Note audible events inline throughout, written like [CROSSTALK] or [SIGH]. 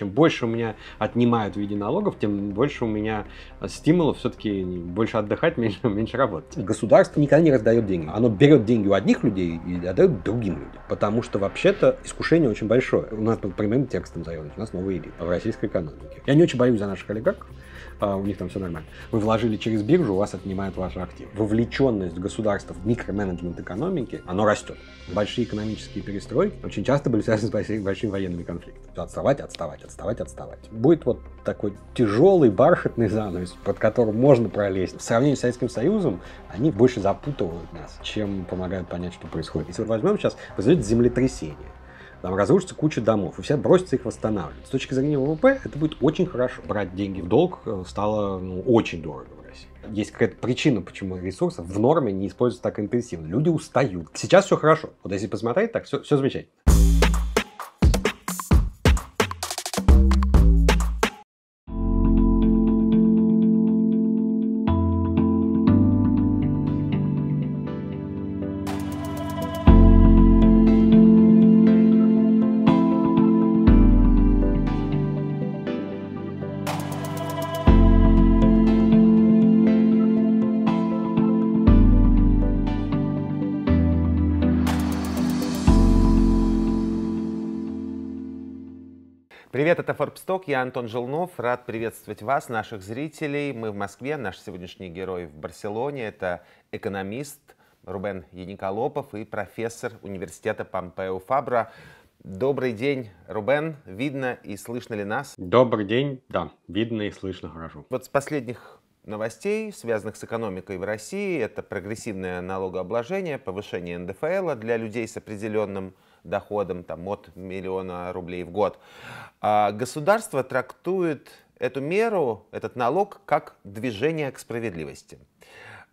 Чем больше у меня отнимают в виде налогов, тем больше у меня э, стимулов все-таки больше отдыхать, [LAUGHS] меньше, меньше работать. Государство никогда не раздает деньги. Оно берет деньги у одних людей и отдает другим людям. Потому что вообще-то искушение очень большое. У нас под прямым текстом заявлено, у нас новые элита в российской экономике. Я не очень боюсь за наших олигархов. А, у них там все нормально. Вы вложили через биржу, у вас отнимают ваши активы. Вовлеченность государства в микроменеджмент экономики, оно растет. Большие экономические перестройки очень часто были связаны с большими военными конфликтами. Отставать, отставать, отставать, отставать. Будет вот такой тяжелый бархатный занавес, под которым можно пролезть. В сравнении с Советским Союзом они больше запутывают нас, чем помогают понять, что происходит. Если вот возьмем сейчас, вы землетрясение. Там разрушится куча домов, и все бросятся их восстанавливать. С точки зрения ВВП это будет очень хорошо. Брать деньги в долг э, стало ну, очень дорого в России. Есть какая-то причина, почему ресурсы в норме не используются так интенсивно. Люди устают. Сейчас все хорошо. Вот если посмотреть, так все, все замечательно. Владивосток. Я Антон Желнов. Рад приветствовать вас, наших зрителей. Мы в Москве. Наш сегодняшний герой в Барселоне. Это экономист Рубен Яниколопов и профессор университета Помпео Фабра. Добрый день, Рубен. Видно и слышно ли нас? Добрый день. Да, видно и слышно хорошо. Вот с последних новостей, связанных с экономикой в России, это прогрессивное налогообложение, повышение НДФЛ для людей с определенным доходом там, от миллиона рублей в год. А государство трактует эту меру, этот налог, как движение к справедливости.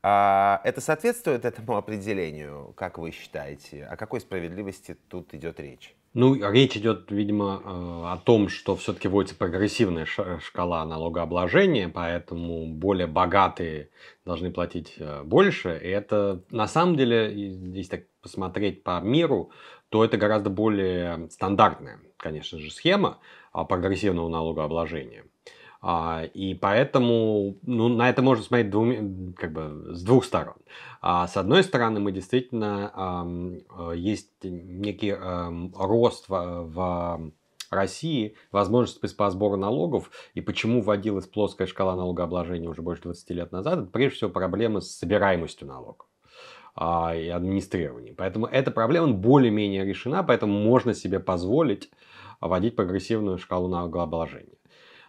А это соответствует этому определению, как вы считаете? О какой справедливости тут идет речь? Ну, речь идет, видимо, э, о том, что все-таки вводится прогрессивная шкала налогообложения, поэтому более богатые должны платить э, больше. И это, на самом деле, если так посмотреть по миру, то это гораздо более стандартная, конечно же, схема а, прогрессивного налогообложения. А, и поэтому ну, на это можно смотреть двумя, как бы, с двух сторон. А, с одной стороны, мы действительно э, есть некий эм, рост в, в России возможность по сбору налогов и почему вводилась плоская шкала налогообложения уже больше 20 лет назад, это прежде всего проблема с собираемостью налогов а, и администрировании. Поэтому эта проблема более-менее решена, поэтому можно себе позволить вводить прогрессивную шкалу налогообложения.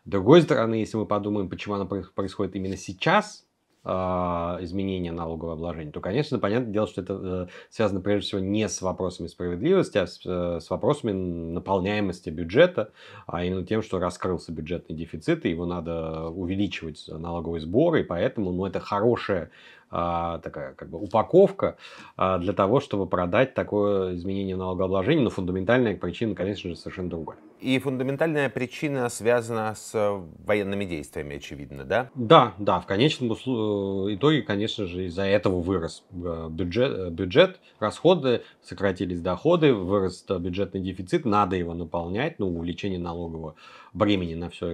С другой стороны, если мы подумаем, почему она происходит именно сейчас, а, изменения налогового обложения, то, конечно, понятное дело, что это э, связано прежде всего не с вопросами справедливости, а с, э, с вопросами наполняемости бюджета, а именно тем, что раскрылся бюджетный дефицит, и его надо увеличивать налоговые сборы, и поэтому ну, это хорошая а, такая как бы упаковка а, для того, чтобы продать такое изменение налогообложения, но фундаментальная причина, конечно же, совершенно другая. И фундаментальная причина связана с э, военными действиями, очевидно, да? Да, да, в конечном э, итоге, конечно же, из-за этого вырос э, бюджет, бюджет, расходы, сократились доходы, вырос бюджетный дефицит, надо его наполнять, ну, увеличение налогового бремени на, всю,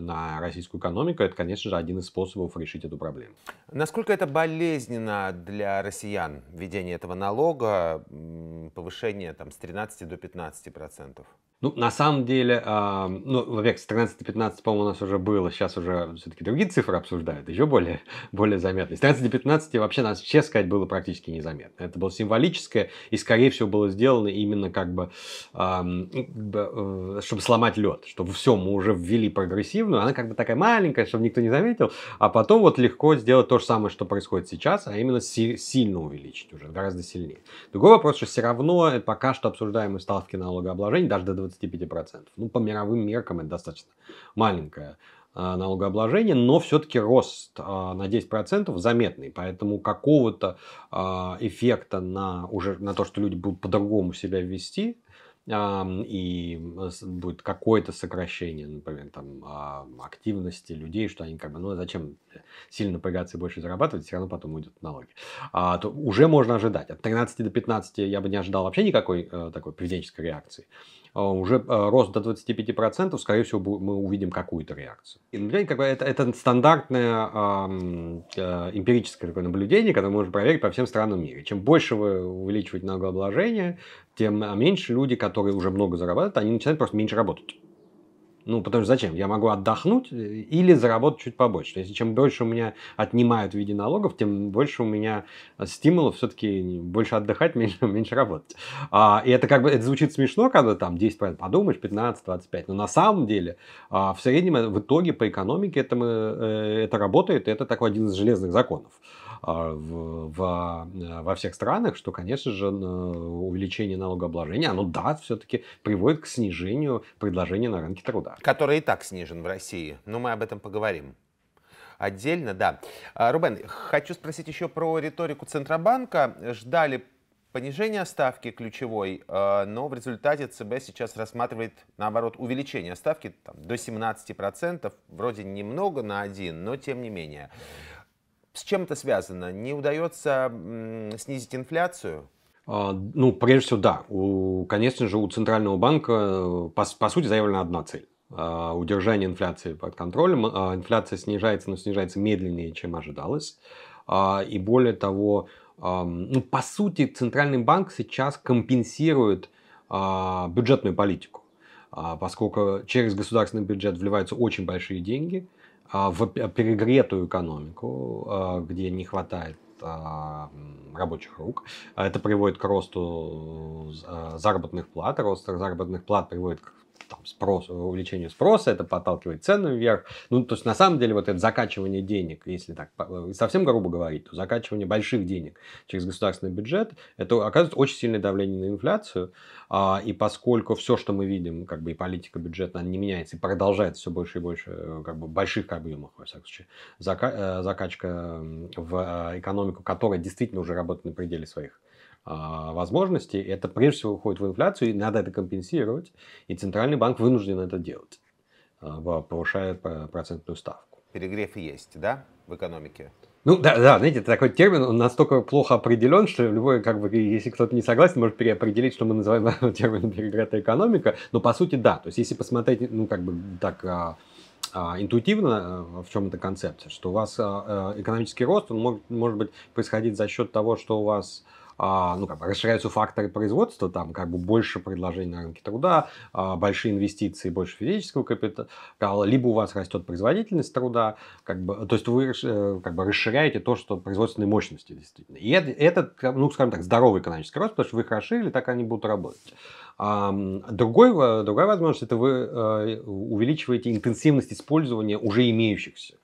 на российскую экономику, это, конечно же, один из способов решить эту проблему. Насколько это болезненно для россиян, введение этого налога, повышение там, с 13 до 15 процентов? Ну, на самом деле, э, ну, в первых с 13 15, по-моему, у нас уже было, сейчас уже все-таки другие цифры обсуждают, еще более, [LAUGHS] более заметные. С 13 15 вообще, нас честно сказать, было практически незаметно. Это было символическое и, скорее всего, было сделано именно как бы, ну, э, чтобы сломать лед, чтобы все, мы уже ввели прогрессивную, она как бы такая маленькая, чтобы никто не заметил, а потом вот легко сделать то же самое, что происходит сейчас, а именно си- сильно увеличить уже, гораздо сильнее. Другой вопрос, что все равно э, пока что обсуждаемые ставки налогообложения, даже до 25%. Ну, по мировым меркам это достаточно маленькое а, налогообложение, но все-таки рост а, на 10% заметный, поэтому какого-то а, эффекта на, уже, на то, что люди будут по-другому себя вести, и будет какое-то сокращение, например, там, активности людей, что они как бы, ну, зачем сильно напрягаться и больше зарабатывать, все равно потом уйдут налоги. А, то уже можно ожидать. От 13 до 15 я бы не ожидал вообще никакой э, такой поведенческой реакции. А, уже а, рост до 25%, скорее всего, мы увидим какую-то реакцию. И наблюдение как бы, это, это стандартное э, эмпирическое такое наблюдение, которое можно проверить по всем странам мира. Чем больше вы увеличиваете налогообложение, тем а, меньше люди, которые уже много зарабатывают, они начинают просто меньше работать. Ну, потому что зачем? Я могу отдохнуть э, или заработать чуть побольше. Если чем больше у меня отнимают в виде налогов, тем больше у меня э, стимулов все-таки больше отдыхать, [LAUGHS] меньше, меньше работать. А, и это как бы это звучит смешно, когда там 10% подумаешь, 15-25. Но на самом деле а, в среднем э, в итоге по экономике это, мы, это работает, это такой один из железных законов. А, в, во, э, во всех странах, что, конечно же, увеличение налогообложения, оно, да, все-таки приводит к снижению предложения на рынке труда. Который и так снижен в России, но мы об этом поговорим отдельно, да. А, Рубен, хочу спросить еще про риторику Центробанка. Ждали понижения ставки ключевой, а, но в результате ЦБ сейчас рассматривает, наоборот, увеличение ставки там, до 17%, вроде немного на один, но тем не менее. С чем это связано? Не удается снизить инфляцию? А, ну, прежде всего, да. У, конечно же, у Центрального банка, э, по, по сути, заявлена одна цель э, удержание инфляции под контролем. А, инфляция снижается, но снижается медленнее, чем ожидалось. А, и более того, ну, по сути, Центральный банк сейчас компенсирует бюджетную политику, поскольку через государственный бюджет вливаются очень большие деньги – а, в перегретую экономику, а, где не хватает а, рабочих рук. Это приводит к росту э, заработных плат. Рост заработных плат приводит к там, спрос, увеличение спроса, это подталкивает цены вверх. Ну, то есть, на самом деле, вот это закачивание денег, если так э, совсем грубо говорить, то закачивание больших денег через государственный бюджет, это оказывает очень сильное давление на инфляцию. А, и поскольку все, что мы видим, как бы и политика бюджетная она не меняется и продолжается все больше и больше, э, как бы больших объемах, во всяком случае, э, закачка в экономику, которая действительно уже работает на пределе своих а, возможности, это прежде всего уходит в инфляцию, и надо это компенсировать. И Центральный банк вынужден это делать, а, повышая процентную ставку. Перегрев есть, да, в экономике? Ну да, да, знаете, такой термин, он настолько плохо определен, что любой, как бы, если кто-то не согласен, может переопределить, что мы называем [LAUGHS] термином перегретая экономика. Но по сути, да. То есть, если посмотреть, ну, как бы так а, интуитивно, э, в чем эта концепция, что у вас экономический рост, он может, может быть происходить за счет того, что у вас а, ну, как бы расширяются факторы производства, там как бы больше предложений на рынке труда, а, большие инвестиции, больше физического капитала, либо у вас растет производительность труда, как бы, то есть вы э, как бы расширяете то, что производственные мощности действительно. И это, ну, скажем так, здоровый экономический рост, потому что вы их расширили, так они будут работать. А, другой, э, другая возможность – это вы э, увеличиваете интенсивность использования уже имеющихся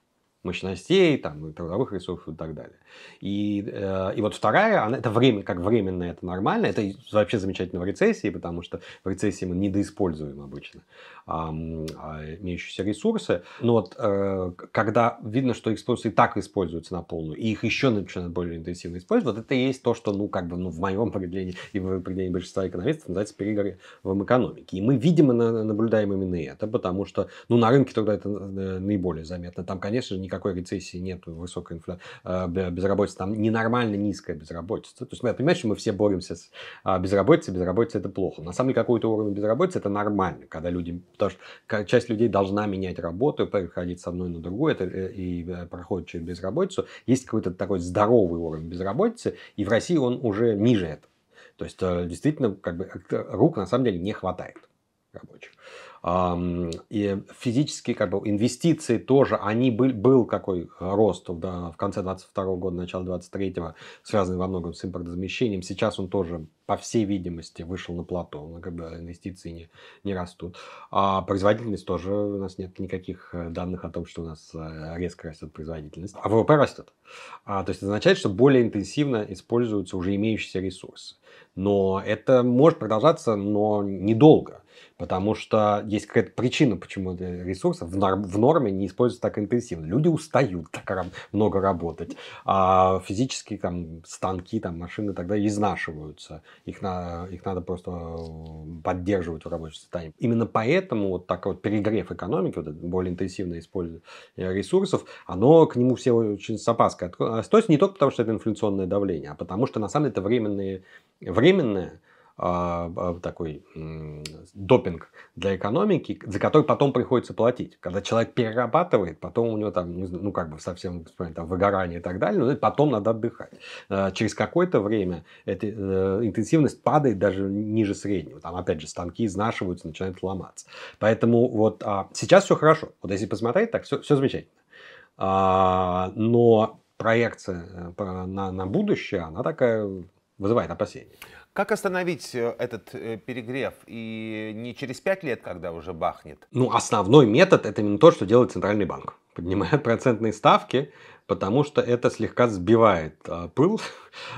мощностей, там, трудовых ресурсов и так далее. И, э, и вот вторая, она, это время, как временно это нормально, это вообще замечательно в рецессии, потому что в рецессии мы недоиспользуем обычно а, имеющиеся ресурсы. Но вот э, когда видно, что ресурсы и так используются на полную, и их еще начинают более интенсивно использовать, вот это и есть то, что, ну, как бы, ну, в моем определении и в определении большинства экономистов называется перегоревом экономики. И мы, видимо, наблюдаем именно это, потому что, ну, на рынке тогда это э, наиболее заметно. Там, конечно же, никакой рецессии нет, высокой инфля... Э, безработицы, там ненормально низкая безработица. То есть, я понимаю, что мы все боремся с а, безработицей, безработица это плохо. На самом деле, какой-то уровень безработицы это нормально, когда люди потому что часть людей должна менять работу, переходить с одной на другую, это, э, и э, проходит через безработицу. Есть какой-то такой здоровый уровень безработицы, и в России он уже ниже этого. То есть э, действительно как бы рук на самом деле не хватает рабочих. И физические как бы, инвестиции тоже, они был, был какой рост да, в конце 22 года, начало 23 связанный во многом с импортозамещением. Сейчас он тоже, по всей видимости, вышел на плато, как бы инвестиции не, не растут. А производительность тоже, у нас нет никаких э, данных о том, что у нас э, резко растет производительность. А ВВП растет. А, то есть это означает, что более интенсивно используются уже имеющиеся ресурсы. Но это может продолжаться, но недолго. Потому что есть какая-то причина, почему ресурсы в, норм, в норме не используются так интенсивно. Люди устают так много работать, а физические там, станки, там, машины тогда изнашиваются. Их, на, их надо просто э, поддерживать в рабочем состоянии. Именно поэтому вот так вот перегрев экономики, вот более интенсивное использование ресурсов, оно к нему все очень с опаской есть а, Не только потому, что это инфляционное давление, а потому что на самом деле это временные, временное а, а, такой допинг для экономики, за который потом приходится платить. Когда человек перерабатывает, потом у него там, ну как бы совсем там, выгорание и так далее, но потом надо отдыхать. А, через какое-то время эта э, интенсивность падает даже ниже среднего. Там опять же станки изнашиваются, начинают ломаться. Поэтому вот а сейчас все хорошо. Вот если посмотреть, так все, все замечательно. А, но проекция э, на, на будущее, она такая вызывает опасения. Как остановить э, этот э, перегрев? И не через пять лет, когда уже бахнет? Ну, основной метод – это именно то, что делает Центральный банк. поднимая [LAUGHS] процентные ставки, потому что это слегка сбивает а, пыл. [LAUGHS]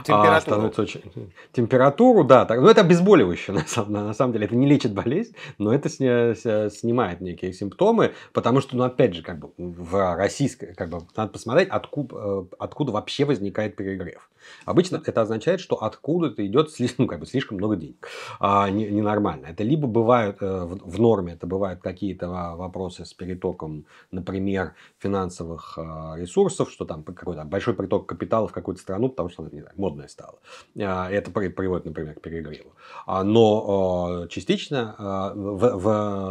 А, температуру. А, очень... [LAUGHS] Температуру, да. Так... Ну, это обезболивающее, [LAUGHS] на самом, на самом деле. Это не лечит болезнь, но это сня... снимает некие симптомы, потому что, ну, опять же, как бы в российской, как бы, надо посмотреть, откуда, э, откуда вообще возникает перегрев. Обычно это означает, что откуда-то идет слишком, ну, как бы, слишком много денег. А, не, ненормально. Это либо бывают э, в, в норме, это бывают какие-то а, вопросы с перетоком, например, финансовых ресурсов, что там какой-то большой приток капитала в какую-то страну, потому что не знаю, модная стала. Это приводит, например, к перегреву. А, но а, частично а, в,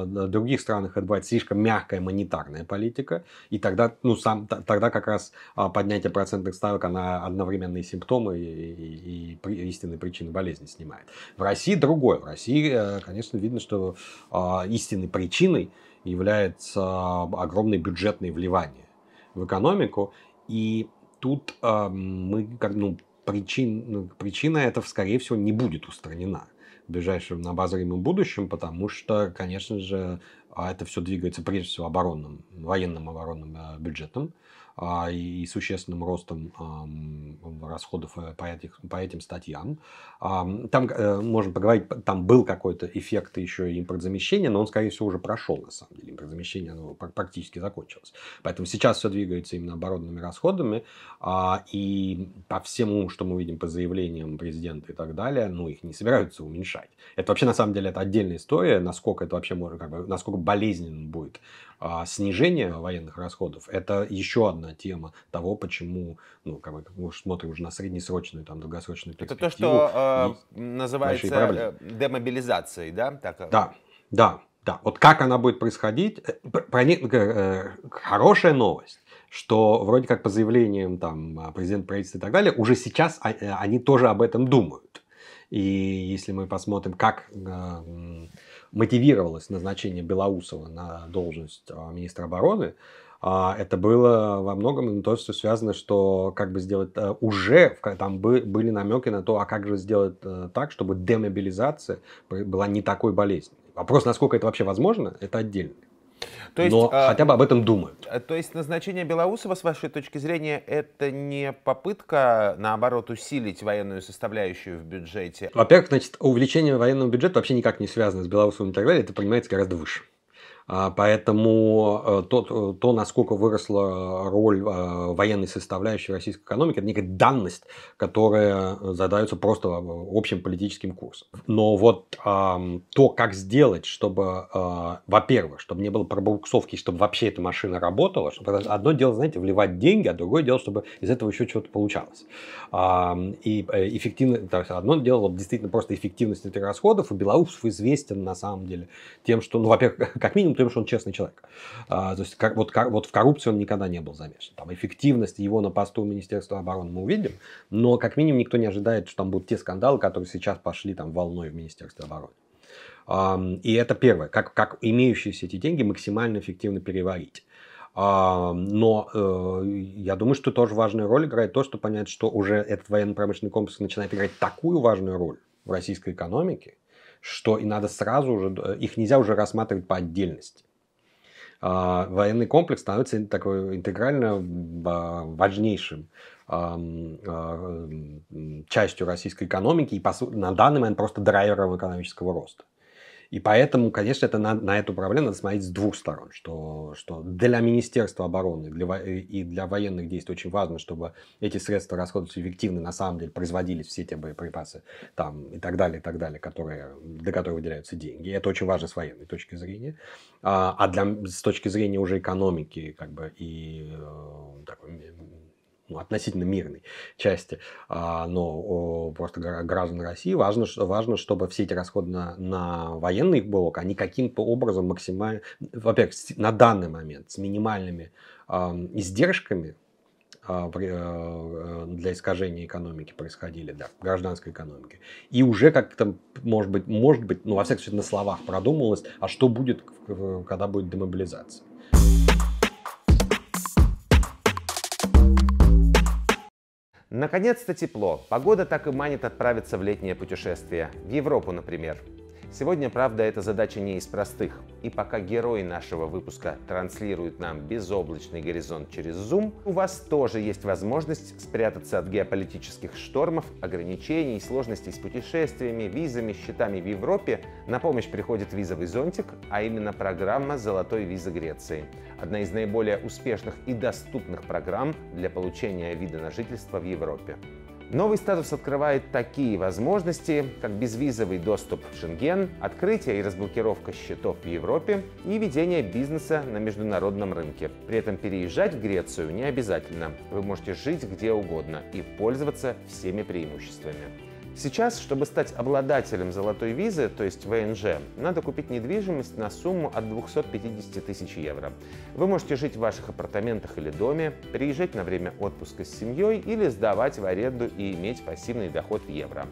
в других странах это бывает слишком мягкая монетарная политика, и тогда, ну, сам, тогда как раз поднятие процентных ставок, она одновременные симптомы и, и, и истинные причины болезни снимает. В России другое. В России, э, конечно, видно, что истинной причиной является огромное бюджетное вливание в экономику. И тут э, мы, как, ну, причин, причина это, скорее всего, не будет устранена в ближайшем на обозримом будущем, потому что, конечно же, а, это все двигается прежде всего оборонным, военным оборонным а, бюджетом. А, и существенным ростом расходов э, по, этих, по этим статьям. Там э, можно поговорить, там был какой-то эффект еще и импортзамещения, но он, скорее всего, уже прошел, на самом деле. Импортзамещение оно практически закончилось. Поэтому сейчас все двигается именно оборонными расходами. А, и по всему, что мы видим по заявлениям президента и так далее, ну, их не собираются уменьшать. Это вообще, на самом деле, это отдельная история, насколько это вообще можно, как бы, насколько болезненным будет а снижение военных расходов – это еще одна тема того, почему, ну, как мы смотрим уже на среднесрочную, там, долгосрочную перспективу. Это то, что а, э, называется демобилизацией, да? Так... Э? Да, да, да. Вот как она будет происходить, э, про, э, хорошая новость что вроде как по заявлениям там, а, президента правительства и так далее, уже сейчас а, э, они тоже об этом думают. И если мы посмотрим, как мотивировалось назначение Белоусова на должность а, министра обороны, а, это было во многом ну, то, что связано, что как бы сделать э, уже там были намеки на то, а как же сделать э, так, чтобы демобилизация была не такой болезненной. Вопрос, насколько это вообще возможно, это отдельно. То есть, Но а, хотя бы об этом думают. Э, то есть назначение Белоусова, с вашей точки зрения, это не попытка, наоборот, усилить военную составляющую в бюджете? Во-первых, значит, увеличение военного бюджета вообще никак не связано с Белоусовым и так далее. Это понимается гораздо выше. А, поэтому э, то, э, то, насколько выросла роль э, военной составляющей российской экономики, это некая данность, которая задается просто общим политическим курсом. Но вот то, как сделать, чтобы, во-первых, чтобы не было пробуксовки, чтобы вообще эта машина работала, чтобы одно дело, знаете, вливать деньги, а другое дело, чтобы из этого еще что-то получалось. И эффективно, то есть одно дело вот действительно просто эффективность этих расходов, у Белоусов известен на самом деле тем, что, ну, во-первых, [LAUGHS] как минимум потому что он честный человек. А, то есть как, вот, как, вот в коррупции он никогда не был замешан. Там эффективность его на посту Министерства обороны мы увидим, но как минимум никто не ожидает, что там будут те скандалы, которые сейчас пошли там волной в Министерстве обороны. А, и это первое, как, как имеющиеся эти деньги максимально эффективно переварить. Но э, я думаю, что тоже важную роль играет то, что понять, что уже этот военно-промышленный комплекс начинает играть такую важную роль в российской экономике, что и надо сразу уже, э, их нельзя уже рассматривать по отдельности. А, военный комплекс становится такой интегрально а, важнейшим а, частью российской экономики и на данный момент просто драйвером экономического роста. И поэтому, конечно, это на, на эту проблему надо смотреть с двух сторон, что, что для Министерства обороны для, э, и для военных действий очень важно, чтобы эти средства расходовались эффективно, на самом деле производились все те боеприпасы там, и так далее, и так далее, которые, для которых выделяются деньги. И это очень важно с военной точки зрения. А, а, для, с точки зрения уже экономики как бы, и э, такой ну, относительно мирной части, а, но просто граждан России, важно, важно, чтобы все эти расходы на, на военный блок, они каким-то образом максимально, во-первых, на данный момент с минимальными издержками а, э, для искажения экономики происходили, да, гражданской экономики. И уже как-то, может быть, может быть, ну, во всяком случае, на словах продумывалось, а что будет, когда будет демобилизация. Наконец-то тепло. Погода так и манит отправиться в летнее путешествие. В Европу, например. Сегодня, правда, эта задача не из простых. И пока герои нашего выпуска транслируют нам безоблачный горизонт через Zoom, у вас тоже есть возможность спрятаться от геополитических штормов, ограничений, сложностей с путешествиями, визами, счетами в Европе. На помощь приходит визовый зонтик, а именно программа «Золотой виза Греции». Одна из наиболее успешных и доступных программ для получения вида на жительство в Европе. Новый статус открывает такие возможности, как безвизовый доступ в Шенген, открытие и разблокировка счетов в Европе и ведение бизнеса на международном рынке. При этом переезжать в Грецию не обязательно. Вы можете жить где угодно и пользоваться всеми преимуществами. Сейчас, чтобы стать обладателем золотой визы, то есть ВНЖ, надо купить недвижимость на сумму от 250 тысяч евро. Вы можете жить в ваших апартаментах или доме, приезжать на время отпуска с семьей или сдавать в аренду и иметь пассивный доход в евро.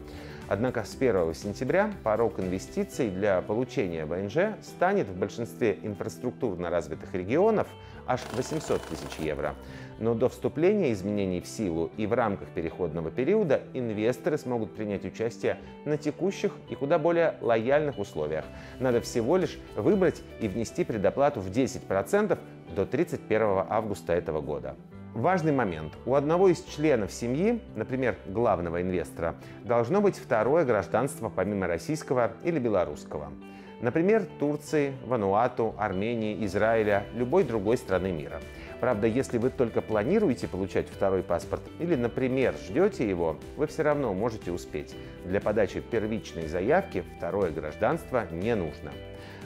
Однако с 1 сентября порог инвестиций для получения ВНЖ станет в большинстве инфраструктурно развитых регионов аж 800 тысяч евро. Но до вступления изменений в силу и в рамках переходного периода инвесторы смогут принять участие на текущих и куда более лояльных условиях. Надо всего лишь выбрать и внести предоплату в 10% до 31 августа этого года. Важный момент. У одного из членов семьи, например, главного инвестора, должно быть второе гражданство помимо российского или белорусского. Например, Турции, Вануату, Армении, Израиля, любой другой страны мира – Правда, если вы только планируете получать второй паспорт или, например, ждете его, вы все равно можете успеть. Для подачи первичной заявки второе гражданство не нужно.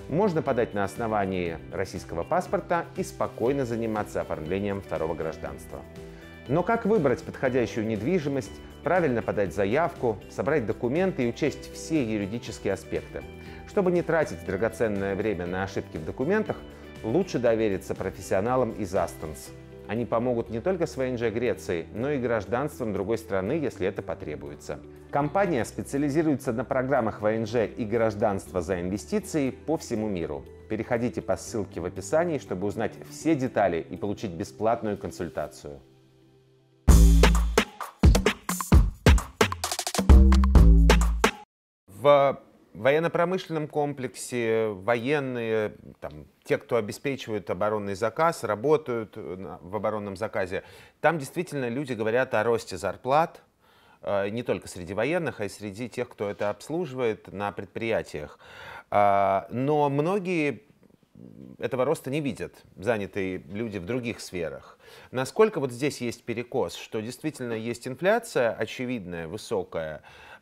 Можно подать на основании российского паспорта и спокойно заниматься оформлением второго гражданства. Но как выбрать подходящую недвижимость, правильно подать заявку, собрать документы и учесть все юридические аспекты? Чтобы не тратить драгоценное время на ошибки в документах, Лучше довериться профессионалам из Астонс. Они помогут не только своей же Греции, но и гражданством другой страны, если это потребуется. Компания специализируется на программах ВНЖ и гражданства за инвестиции по всему миру. Переходите по ссылке в описании, чтобы узнать все детали и получить бесплатную консультацию. В военно-промышленном комплексе военные, там, те, кто обеспечивают оборонный заказ, работают э, в оборонном заказе, там действительно люди говорят о росте зарплат, э, не только среди военных, а и среди тех, кто это обслуживает на предприятиях. А, но многие этого роста не видят занятые люди в других сферах. Насколько вот здесь есть перекос, что действительно есть инфляция очевидная, высокая,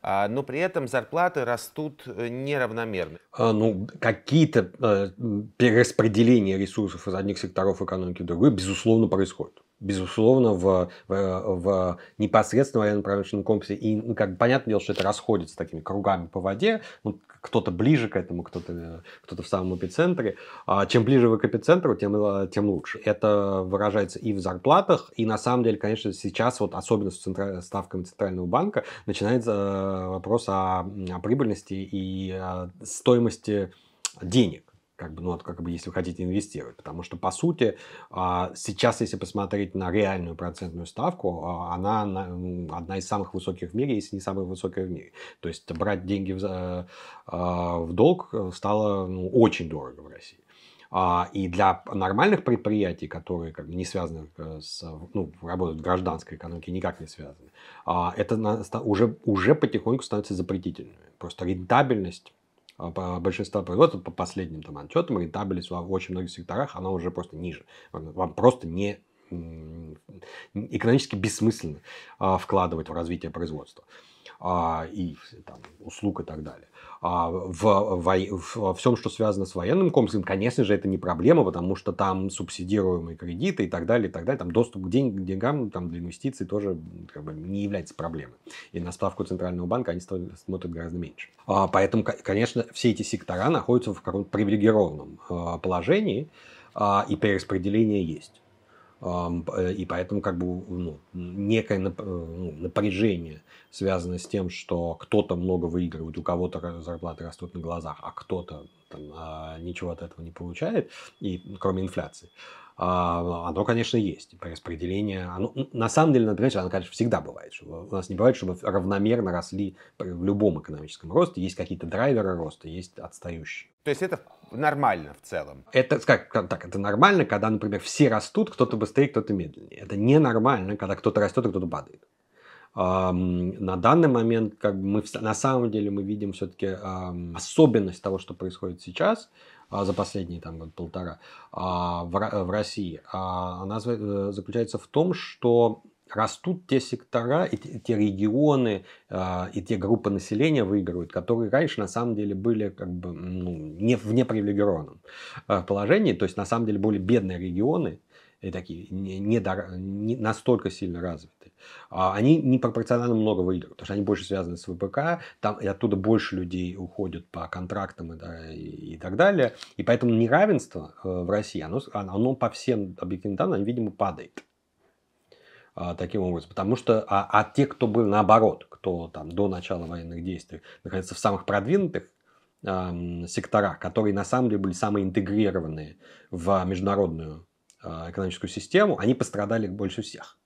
а, но при этом зарплаты растут э, неравномерно. А, ну, какие-то а, перераспределения ресурсов из одних секторов экономики в другой, безусловно, происходят безусловно, в, в, в непосредственно военно-промышленном комплексе. И ну, как понятное дело, что это расходится такими кругами по воде. Ну, кто-то ближе к этому, кто-то кто в самом эпицентре. А чем ближе вы к эпицентру, тем, э, тем лучше. Это выражается и в зарплатах, и на самом деле, конечно, сейчас вот особенно с центра... ставками Центрального банка начинается э, вопрос о, о прибыльности и о стоимости денег как бы, ну, как бы, если вы хотите инвестировать. Потому что, по сути, а, сейчас, если посмотреть на реальную процентную ставку, а, она одна из самых высоких в мире, если не самая высокая в мире. То есть брать деньги в, а, в долг э, стало ну, очень дорого в России. И для нормальных предприятий, которые как бы не связаны э, с, ну, работают в гражданской экономике, никак не связаны, это уже, уже потихоньку становится запретительным. Просто рентабельность а, большинства производств, по последним там отчетам, рентабельность в очень многих секторах, она уже просто ниже. Вам просто не экономически бессмысленно а, вкладывать в развитие производства а, и там, услуг и так далее. А, в, в, во всем, что связано с военным комплексом, конечно же, это не проблема, потому что там субсидируемые кредиты и так далее, и так далее. Там доступ к, день, к деньгам там, для инвестиций тоже как бы, не является проблемой. И на ставку Центрального банка они смотрят гораздо меньше. А, поэтому, конечно, все эти сектора находятся в каком-то привилегированном а, положении, и перераспределение есть. Э, и поэтому как бы ну, некое э, ну, напряжение связано с тем, что кто-то много выигрывает, у кого-то зарплаты растут на глазах, а кто-то там, а, ничего от этого не получает, и, кроме инфляции. А, оно, конечно, есть. Распределение, оно, на самом деле, например, оно, конечно, всегда бывает. У нас не бывает, чтобы равномерно росли в любом экономическом росте. Есть какие-то драйверы роста, есть отстающие. То есть это нормально в целом. Это как, так, это нормально, когда, например, все растут, кто-то быстрее, кто-то медленнее. Это ненормально, когда кто-то растет, а кто-то падает. Эм, на данный момент, как бы мы на самом деле мы видим все-таки эм, особенность того, что происходит сейчас э, за последние там год полтора э, в, в России. А, э, она заключается в том, что растут те сектора и те, те регионы э, и те группы населения выигрывают, которые раньше на самом деле были как бы ну, не в непривилегированном э, а, положении, то есть на самом деле более бедные регионы и такие не, не, до, не настолько сильно развитые. а, они непропорционально много выигрывают, потому что они больше связаны с ВПК, там и оттуда больше людей уходят по контрактам и, да, и, и так далее, и поэтому неравенство э, в России, оно, оно по всем объективным данным, видимо, падает. А, таким образом. Потому что, а, а те, кто был наоборот, кто там до начала военных действий находится в самых продвинутых э, секторах, которые на самом деле были самые интегрированные в международную э, экономическую систему, они пострадали больше всех.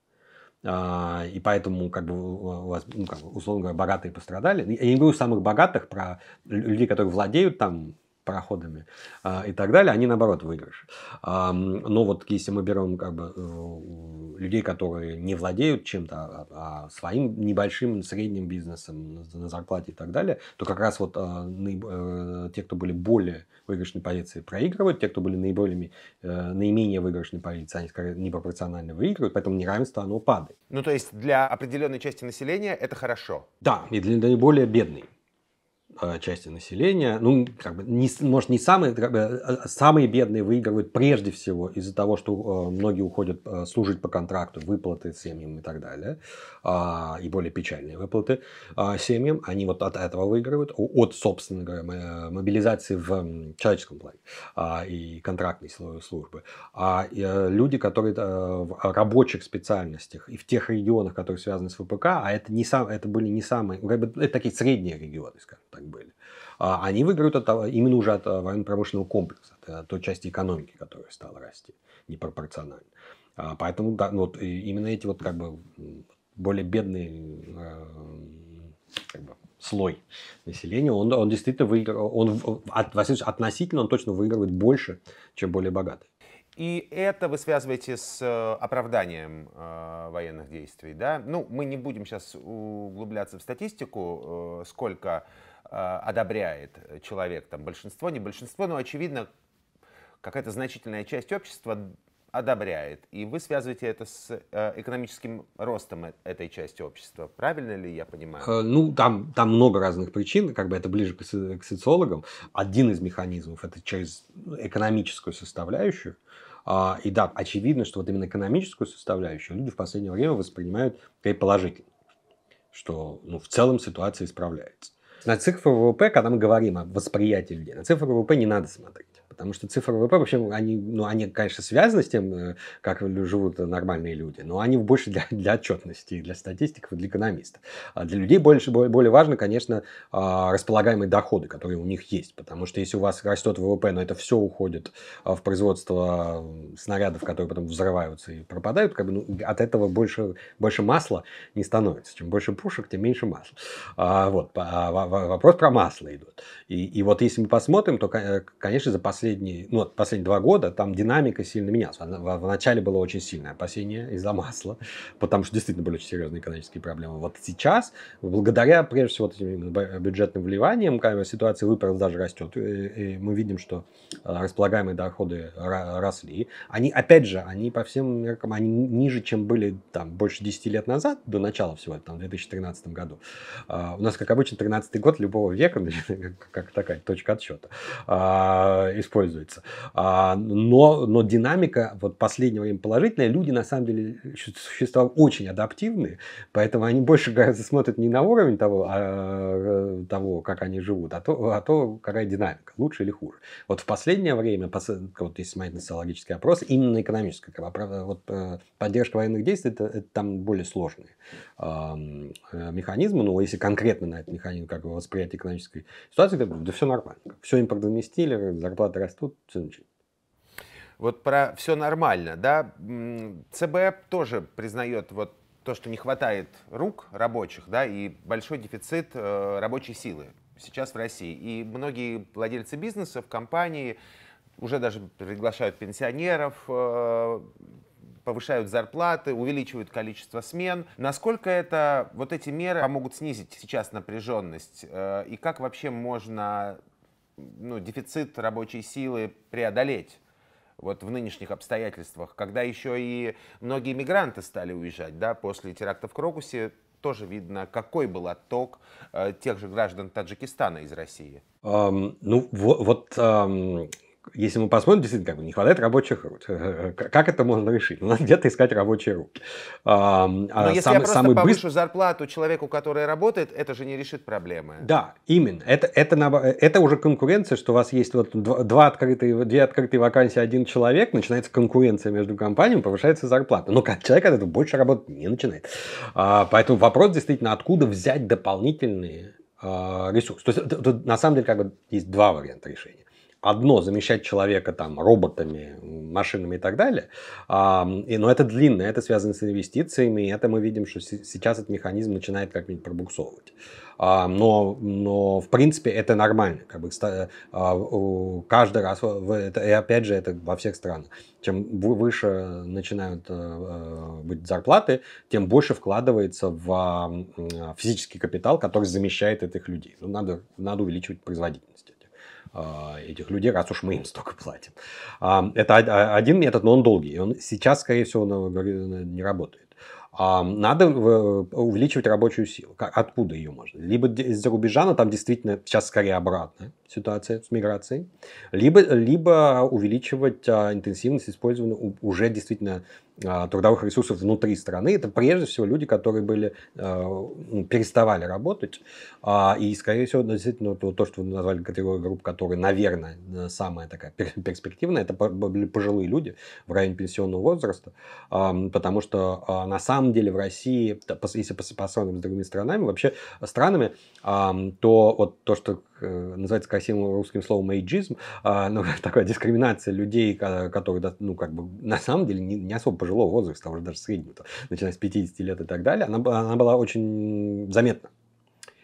Э, и поэтому, как бы, у вас, ну, как бы, условно говоря, богатые пострадали. Я не говорю самых богатых, про людей, которые владеют там пароходами а, и так далее, они наоборот выигрыш. но вот если мы берем как бы э, людей, которые не владеют чем-то, а, а своим небольшим средним бизнесом на зарплате и так далее, то как раз вот а, э, те, кто были более выигрышной позиции, проигрывают, те, кто были наиболее, э, наименее выигрышной позиции, они скорее непропорционально выигрывают, поэтому неравенство оно падает. Ну то есть для определенной части населения это хорошо? Да, и для наиболее бедной. Э, части населения, ну, как бы, не, может, не самые, как бы, э, самые бедные выигрывают прежде всего из-за того, что э, многие уходят служить по контракту, выплаты семьям и так далее, а, и более печальные выплаты а, семьям, они вот от этого выигрывают, от, собственно говоря, мобилизации в человеческом плане а, и контрактной службы. А люди, которые в рабочих специальностях и в тех регионах, которые связаны с ВПК, а это, не сам, это были не самые, это такие средние регионы, скажем так, так были. А они выиграют от, именно уже от э, военно-промышленного комплекса, от э, той части экономики, которая стала расти непропорционально. А поэтому да, ну вот именно эти вот как бы более бедные э, как бы, слой населения, он, он действительно выигрывает, он от, относительно он точно выигрывает больше, чем более богатый. И это вы связываете с оправданием э, военных действий, да? Ну, мы не будем сейчас углубляться в статистику, э, сколько Э, одобряет человек, там большинство, не большинство, но очевидно, какая-то значительная часть общества одобряет. И вы связываете это с э, экономическим ростом э, этой части общества. Правильно ли я понимаю? Ну, там, там много разных причин, как бы это ближе к, социологам. Один из механизмов это через экономическую составляющую. А, и да, очевидно, что вот именно экономическую составляющую люди в последнее время воспринимают положительно, что ну, в целом ситуация исправляется. На цифру ВВП, когда мы говорим о восприятии людей, на цифру ВВП не надо смотреть. Потому что цифры ВВП вообще, они, ну, они, конечно, связаны с тем, э, как живут нормальные люди, но они больше для, для отчетности, для статистиков для экономистов. А для людей больше, более важно, конечно, а, располагаемые доходы, которые у них есть. Потому что если у вас растет ВВП, но это все уходит а, в производство снарядов, которые потом взрываются и пропадают, как бы, ну, от этого больше, больше масла не становится. Чем больше пушек, тем меньше масла. А, вот, а, вопрос про масло идет. И, и вот если мы посмотрим, то, э, конечно, за последние последние, ну, последние два года там динамика сильно менялась. Вначале было очень сильное опасение из-за масла, [LAUGHS] потому что действительно были очень серьезные экономические проблемы. Вот сейчас, благодаря, прежде всего, этим бюджетным вливаниям, ситуация выправилась, даже растет. И э, э, мы видим, что э, располагаемые доходы росли. Они, опять же, они по всем меркам, они ниже, чем были там больше 10 лет назад, до начала всего, там, в 2013 году. А, у нас, как обычно, 13 год любого века, [LAUGHS] как такая точка отсчета. А, и используется. А, но, но динамика вот последнего им положительная. Люди, на самом деле, существа очень адаптивные, поэтому они больше, кажется, смотрят не на уровень того, а, э, того как они живут, а то, а то, какая динамика, лучше или хуже. Вот в последнее время, вот если смотреть на социологический опрос, именно экономическая правда вот, э, поддержка военных действий, это, это там более сложные э, механизмы. Но если конкретно на этот механизм как бы восприятие экономической ситуации, то да все нормально. Все импорт заместили, зарплаты растут, все начнут. Вот про все нормально, да? ЦБ тоже признает вот то, что не хватает рук рабочих, да, и большой дефицит э, рабочей силы сейчас в России. И многие владельцы бизнесов, компании уже даже приглашают пенсионеров, э, повышают зарплаты, увеличивают количество смен. Насколько это, вот эти меры помогут снизить сейчас напряженность? Э, и как вообще можно ну, дефицит рабочей силы преодолеть вот в нынешних обстоятельствах, когда еще и многие мигранты стали уезжать, да, после теракта в Крокусе, тоже видно, какой был отток э, тех же граждан Таджикистана из России. Эм, ну, вот, вот эм, если мы посмотрим, действительно, как бы не хватает рабочих рук. [LAUGHS] Как это можно решить? Ну, надо где-то искать рабочие руки. А, Но сам, я просто самый повышу быстр... зарплату человеку, который работает, это же не решит проблемы. Да, именно. Это, это, это уже конкуренция, что у вас есть вот два, два открытые, две открытые вакансии, один человек, начинается конкуренция между компаниями, повышается зарплата. Но как человек от этого больше работать не начинает. А, поэтому вопрос действительно, откуда взять дополнительные а, ресурсы. То есть на самом деле как бы есть два варианта решения одно замещать человека там роботами, машинами и так далее. А, и, но это длинно, это связано с инвестициями, и это мы видим, что сейчас этот механизм начинает как-нибудь пробуксовывать. А, но, но в принципе это нормально. Как бы, а, каждый раз, это, и опять же это во всех странах. Чем выше начинают э, э, быть зарплаты, тем больше вкладывается в физический капитал, который замещает этих людей. Ну, надо, надо увеличивать производительность. А, этих людей, раз уж мы им столько платим. А, это а, один метод, но он долгий. Он сейчас, скорее всего, не работает. Надо увеличивать рабочую силу. Откуда ее можно? Либо из-за рубежа, но там действительно сейчас скорее обратная ситуация с миграцией. Либо, либо увеличивать интенсивность использования уже действительно а, трудовых ресурсов внутри страны. Это прежде всего люди, которые были, а, ну, переставали работать. А, и, скорее всего, действительно, то, что вы назвали категорией групп, которые, наверное, э, самая такая перспективная, это были пожилые люди в районе пенсионного возраста. Потому что, на самом деле, в России, если по сравнению с другими странами, вообще странами, то вот то, что Э, называется красивым русским словом эйджизм, ну, [LAUGHS] такая дискриминация людей, которые, ну, как бы, на самом деле, не, не особо пожилого возраста, а уже даже среднего, начиная с 50 лет и так далее, она, она была очень заметна.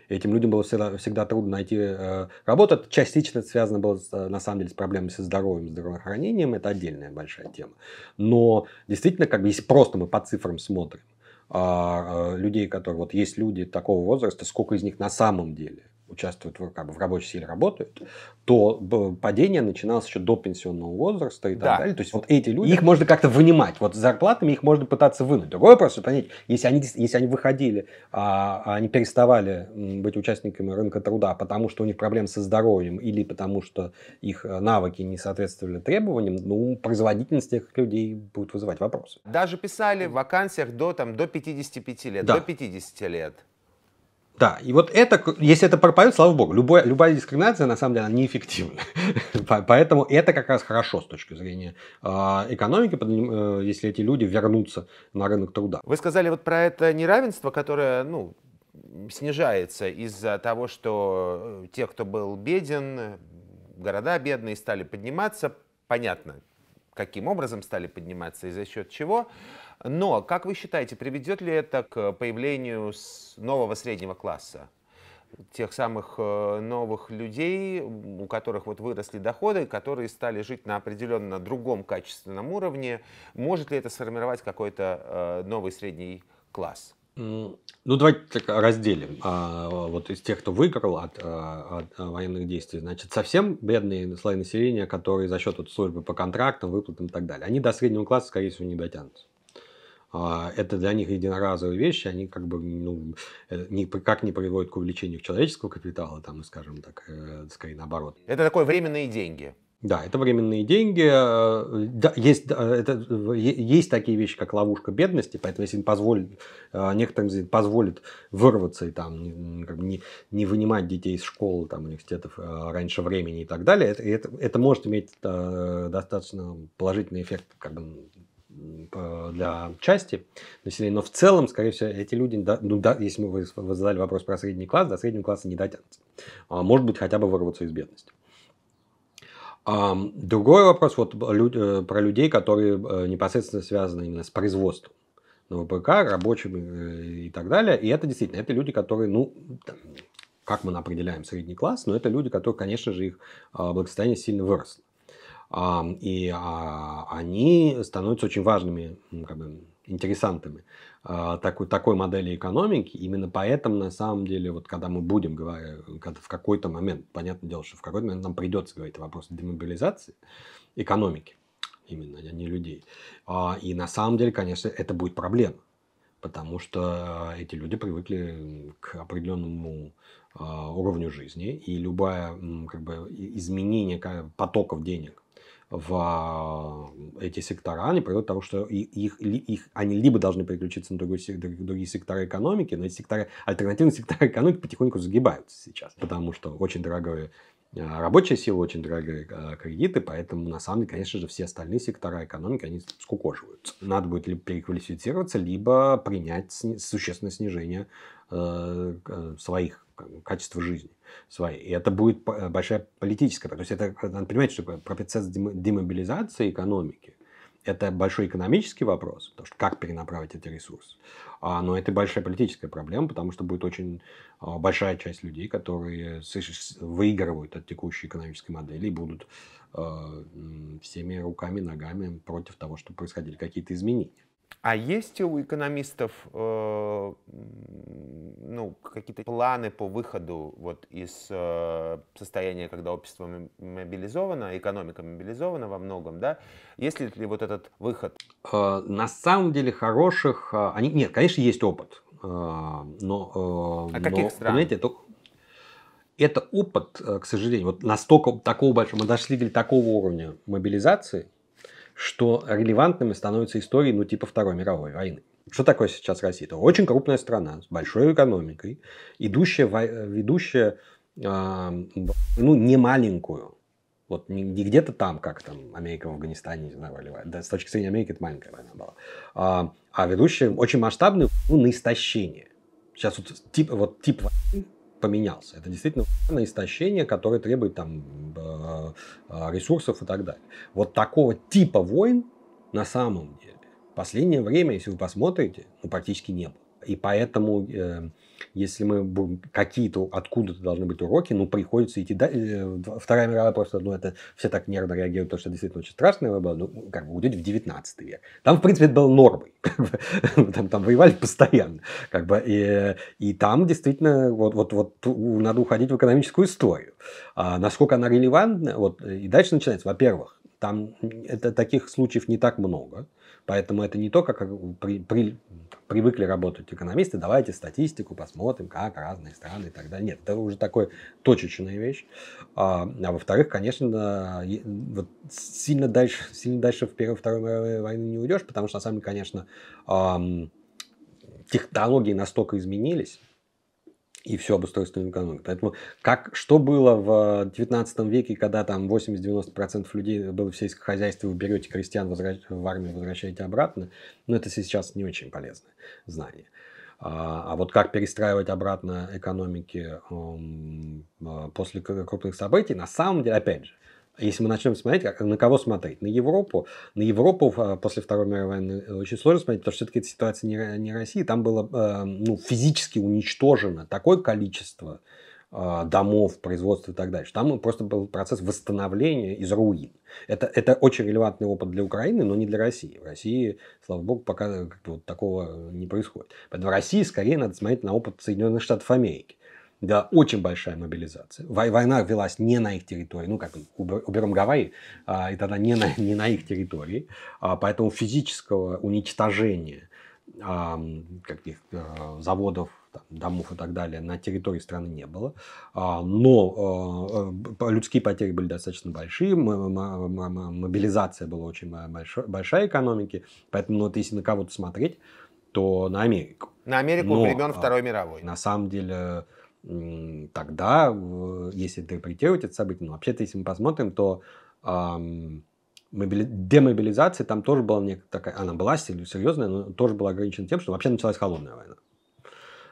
Этим людям было всегда, всегда трудно найти э, работу. Это частично связано было, с, э, на самом деле, с проблемами со здоровьем, здравоохранением. Это отдельная большая тема. Но действительно, как бы, если просто мы по цифрам смотрим, а, людей, которые вот есть люди такого возраста, сколько из них на самом деле участвуют в, как бы, в рабочей силе, работают, то падение начиналось еще до пенсионного возраста и так да. далее. То есть вот эти люди... Их можно как-то вынимать. Вот с зарплатами их можно пытаться вынуть. Другой вопрос, понять, если они, если они выходили, а, а они переставали быть участниками рынка труда, потому что у них проблемы со здоровьем или потому что их э, навыки не соответствовали требованиям, ну, производительность этих людей будет вызывать вопросы. Даже писали в вакансиях до, там, до 55 лет, да. до 50 лет. Да, и вот это, если это пропадет, слава богу, любой, любая дискриминация, на самом деле, она неэффективна. [LAUGHS] Поэтому это как раз хорошо с точки зрения а, экономики, э, если эти люди вернутся на рынок труда. Вы сказали вот про это неравенство, которое, ну, снижается из-за того, что э, те, кто был беден, города бедные стали подниматься, понятно, каким образом стали подниматься и за счет чего. Но, как вы считаете, приведет ли это к появлению нового среднего класса? тех самых э, новых людей, у которых вот выросли доходы, которые стали жить на определенно другом качественном уровне. Может ли это сформировать какой-то э, новый средний класс? Ну, давайте так разделим. А, вот из тех, кто выиграл от, э, от военных действий, значит, совсем бедные слои населения, которые за счет вот, службы по контрактам, выплатам и так далее, они до среднего класса, скорее всего, не дотянутся. А, это для них единоразовые вещи, они как бы ну, э, никак не приводят к увеличению человеческого капитала, там, скажем так, э, скорее наоборот. Это такое временные деньги. Да, это временные деньги. Э, да, есть, это, есть такие вещи, как ловушка бедности, поэтому если позволит, а, некоторым позволит вырваться и там, как бы не, не вынимать детей из школы, там, университетов а, раньше времени и так далее, это, это, это может иметь достаточно положительный эффект как бы, для части населения, но в целом, скорее всего, эти люди, ну, да, если мы вы задали вопрос про средний класс, до среднего класса не дотянутся. А, может быть, хотя бы вырваться из бедности. А, другой вопрос вот, э, про людей, которые э, непосредственно связаны именно с производством на ВПК, рабочими э, и так далее. И это действительно, это люди, которые, ну, как мы определяем средний класс, но это люди, которые, конечно же, их а, благосостояние сильно выросло и а, они становятся очень важными как бы, интересантами а, такой, такой модели экономики. Именно поэтому, на самом деле, вот когда мы будем говорить, когда в какой-то момент, понятное дело, что в какой-то момент нам придется говорить о вопросе демобилизации экономики, именно, а не людей. А, и на самом деле, конечно, это будет проблема. Потому что эти люди привыкли к определенному уровню жизни, и любое как бы, изменение потоков денег в а, эти сектора, они приводят к тому, что их, их, они либо должны переключиться на другой, другие секторы экономики, но эти секторы, альтернативные секторы экономики потихоньку загибаются сейчас, потому что очень дорогое а, рабочая сила очень дорогие а, кредиты, поэтому на самом деле, конечно же, все остальные сектора экономики, они скукоживаются. Надо будет либо переквалифицироваться, либо принять существенное снижение э, э, своих качеств жизни свои. И это будет э, большая политическая... То есть это, э, надо понимать, что про процесс демобилизации экономики – это большой экономический вопрос, потому что как перенаправить эти ресурсы. А, но это большая политическая проблема, потому что будет очень а, большая часть людей, которые э, выигрывают от текущей экономической модели и будут всеми руками, ногами против того, чтобы происходили какие-то изменения. А есть у экономистов э, ну, какие-то планы по выходу вот, из э, состояния, когда общество мобилизовано, экономика мобилизована во многом, да? Есть ли вот этот выход? Э, на самом деле хороших... Э, они, нет, конечно, есть опыт. Э, но, а каких но, стран? Понимаете, это, это опыт, к сожалению, вот настолько такого большого, мы дошли до такого уровня мобилизации, что релевантными становятся истории, ну, типа Второй мировой войны. Что такое сейчас Россия? Это очень крупная страна с большой экономикой, идущая, ведущая, э, ну, не маленькую. Вот не, не где-то там, как там Америка в Афганистане, не знаю, или, да, с точки зрения Америки это маленькая война была. А, а ведущая очень масштабная, ну, на истощение. Сейчас вот тип, вот тип войны, поменялся. Это действительно на истощение, которое требует там э, э, ресурсов и так далее. Вот такого типа войн на самом деле в последнее время, если вы посмотрите, ну, практически не было. И поэтому э, если мы будем какие-то откуда-то должны быть уроки, ну, приходится идти дальше. Э, Вторая мировая просто, ну, это все так нервно реагируют, потому что действительно очень страшная была, ну, ну, как бы уйдете в 19 век. Там, в принципе, это было нормой. [LAUGHS] там, там воевали постоянно. Как бы, и, и там действительно вот, вот, вот надо уходить в экономическую историю. А насколько она релевантна, вот, и дальше начинается, во-первых, там это, таких случаев не так много. Поэтому это не то, как при, при, привыкли работать экономисты, давайте статистику посмотрим, как разные страны и так далее. Нет, это уже такая точечная вещь. А, а во-вторых, конечно, вот сильно дальше, сильно дальше в Первую второй мировой войны не уйдешь, потому что на самом деле, конечно, технологии настолько изменились, и все об устройстве экономики. Поэтому как, что было в 19 э, веке, когда там 80-90% людей было в сельском хозяйстве, вы берете крестьян возвращ... в армию, возвращаете обратно, но ну, это сейчас не очень полезное знание. А, а вот как перестраивать обратно экономики эм, э, после крупных событий, на самом деле, опять же, если мы начнем смотреть, на кого смотреть? На Европу. На Европу а, после Второй мировой войны э, очень сложно смотреть, потому что все-таки эта ситуация не, э, не России. Там было э, ну, физически уничтожено такое количество а, домов, производства и так далее. Там просто был процесс восстановления из руин. Это, это очень релевантный опыт для Украины, но не для России. В России, слава богу, пока вот такого не происходит. Поэтому в России скорее надо смотреть на опыт Соединенных Штатов Америки да, очень большая мобилизация. Война велась не на их территории, ну, как уберем Гавайи, а, и тогда не на, не на их территории, а, поэтому физического уничтожения а, каких-то заводов, там, домов и так далее на территории страны не было. Но людские потери были достаточно большие, мобилизация была очень большая экономики, поэтому ну, вот если на кого-то смотреть, то на Америку. На Америку Но, времен Второй мировой. На самом деле тогда, если интерпретировать это событие, ну, вообще-то, если мы посмотрим, то эм, мобили... демобилизация там тоже была некая такая, она была серьезная, но тоже была ограничена тем, что вообще началась холодная война.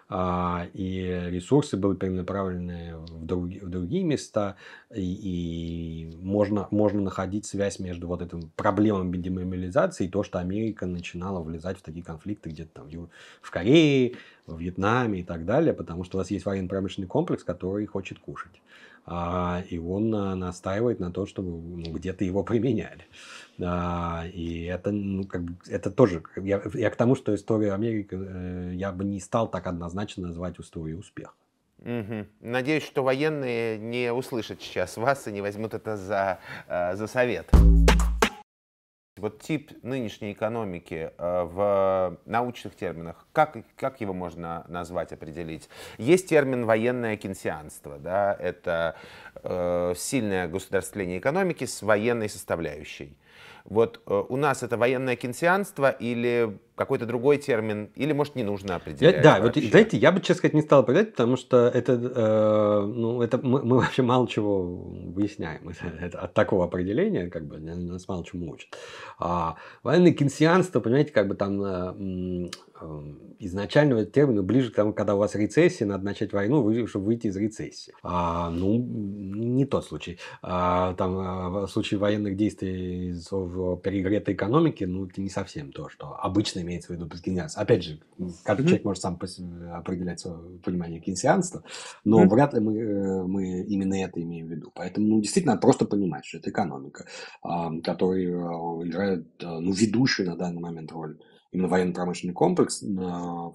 А, и ресурсы были перенаправлены в, друг, в другие места, и, и можно, можно находить связь между вот этим проблемами демобилизации и то, что Америка начинала влезать в такие конфликты где-то там в, в Корее, в Вьетнаме и так далее, потому что у вас есть военно-промышленный комплекс, который хочет кушать. А, и он а, настаивает на то, чтобы ну, где-то его применяли. А, и это, ну, как бы, это тоже... Я, я к тому, что историю Америки э, я бы не стал так однозначно называть историю успеха. Угу. Надеюсь, что военные не услышат сейчас вас и не возьмут это за, э, за совет. Вот тип нынешней экономики э, в э, научных терминах, как, как его можно назвать, определить? Есть термин военное кенсианство, да, это э, сильное государствление экономики с военной составляющей. Вот э, у нас это военное кенсианство или какой-то другой термин, или, может, не нужно определять? Я, да, вообще? вот, знаете, я бы, честно сказать, не стал определять, потому что это, э, ну, это мы, мы вообще мало чего выясняем это, [LAUGHS] это, от такого определения, как бы нас мало чему учат. А, военное кинсианство, понимаете, как бы там э, э, изначального термина ближе к тому, когда у вас рецессия, надо начать войну, вы, чтобы выйти из рецессии. А, ну, не тот случай. А, там, э, в случае военных действий в перегретой экономике, ну, это не совсем то, что обычно имеется в виду под киньянство. Опять же, каждый mm-hmm. человек может сам определять свое понимание кинсианства, но mm-hmm. вряд ли мы, э, мы именно это имеем в виду. Поэтому ну, действительно надо просто понимать, что это экономика, а, которая э, играет э, ну, ведущую на данный момент роль именно военно-промышленный комплекс, но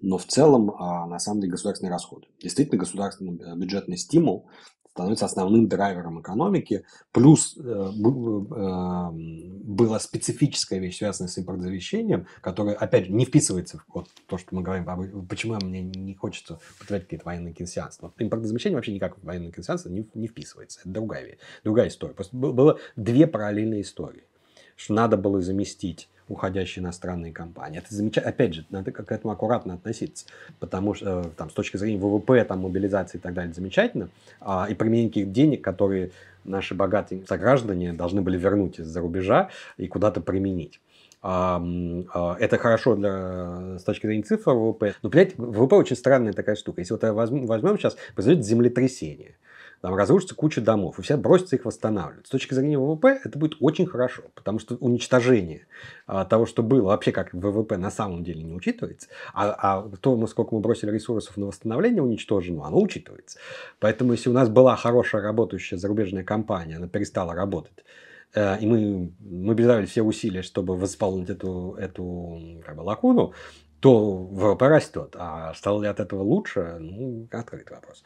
в целом, а, на самом деле, государственные расходы. Действительно, государственный бюджетный стимул становится основным драйвером экономики. Плюс э, э, эм, была специфическая вещь, связанная с импортзамещением, которая, опять же, не вписывается в вот, то, что мы говорим, почему мне не хочется повторять какие-то военные кинсианства. Вот импортозамещение вообще никак в военное кинсианство не, не вписывается. Это другая, другая история. Просто было две параллельные истории. Что надо было заместить уходящие иностранные компании. Это замечательно. Опять же, надо к этому аккуратно относиться, потому что э, там, с точки зрения ВВП, там, мобилизации и так далее замечательно, а, и применение каких денег, которые наши богатые сограждане должны были вернуть из-за рубежа и куда-то применить. А, это хорошо для, с точки зрения цифр ВВП. Но, понимаете, ВВП очень странная такая штука. Если вот возьмем сейчас, произойдет землетрясение – там разрушится куча домов, и все бросится их восстанавливать. С точки зрения ВВП это будет очень хорошо, потому что уничтожение а, того, что было, вообще как ВВП на самом деле не учитывается, а, а то, насколько мы бросили ресурсов на восстановление уничтожено, оно учитывается. Поэтому если у нас была хорошая работающая зарубежная компания, она перестала работать, э, и мы мобилизовали все усилия, чтобы восполнить эту, эту как бы, лакуну, то ВВП растет. А стало ли от этого лучше? Ну, открытый вопрос.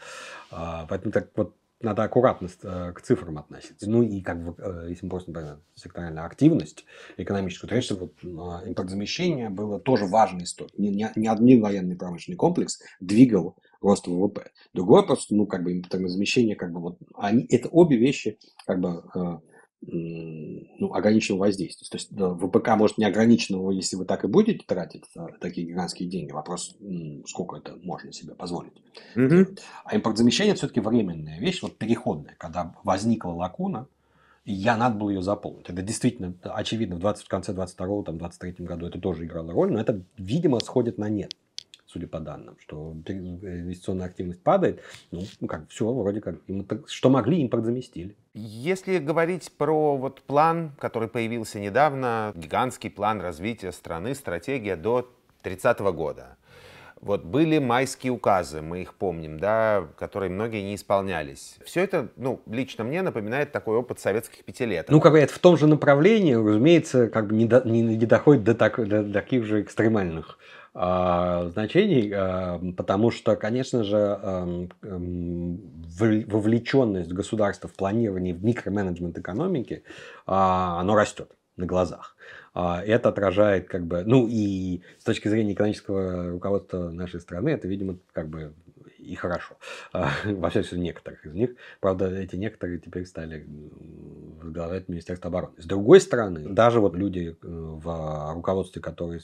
А, поэтому так вот надо аккуратно э, к цифрам относиться. Ну и как бы, э, если мы просто например, секторальная активность экономическую, то, конечно, вот э, импортзамещение было тоже важной историей. не не один военный промышленный комплекс двигал рост ВВП. Другой просто, ну, как бы импортозамещение, как бы вот они, это обе вещи, как бы, ну, ограниченного воздействия. То есть ВПК может неограниченного, если вы так и будете тратить такие гигантские деньги. Вопрос, сколько это можно себе позволить. Mm-hmm. А импортзамещение все-таки временная вещь, вот переходная, когда возникла лакуна, и я надо было ее заполнить. Это действительно очевидно в, 20, в конце 22-го, там, 23 году это тоже играло роль, но это, видимо, сходит на нет судя по данным, что э, инвестиционная активность падает, ну, ну как все, вроде как, им, что могли, импорт заместили. Если говорить про вот план, который появился недавно, гигантский план развития страны, стратегия до 30 года. Вот были майские указы, мы их помним, да, которые многие не исполнялись. Все это, ну, лично мне напоминает такой опыт советских пятилеток. Ну, как бы это в том же направлении, разумеется, как бы не, до, не, не доходит до, так, до таких же экстремальных а, значений, а, потому что, конечно же, вовлеченность государства в планирование в микроменеджмент экономики, а, оно растет на глазах. Это отражает как бы, ну и с точки зрения экономического руководства нашей страны, это, видимо, как бы и хорошо. [LAUGHS] А, во всяком случае, некоторых из них. Правда, эти некоторые теперь стали возглавлять Министерство обороны. С другой стороны, даже вот люди э, в руководстве, которые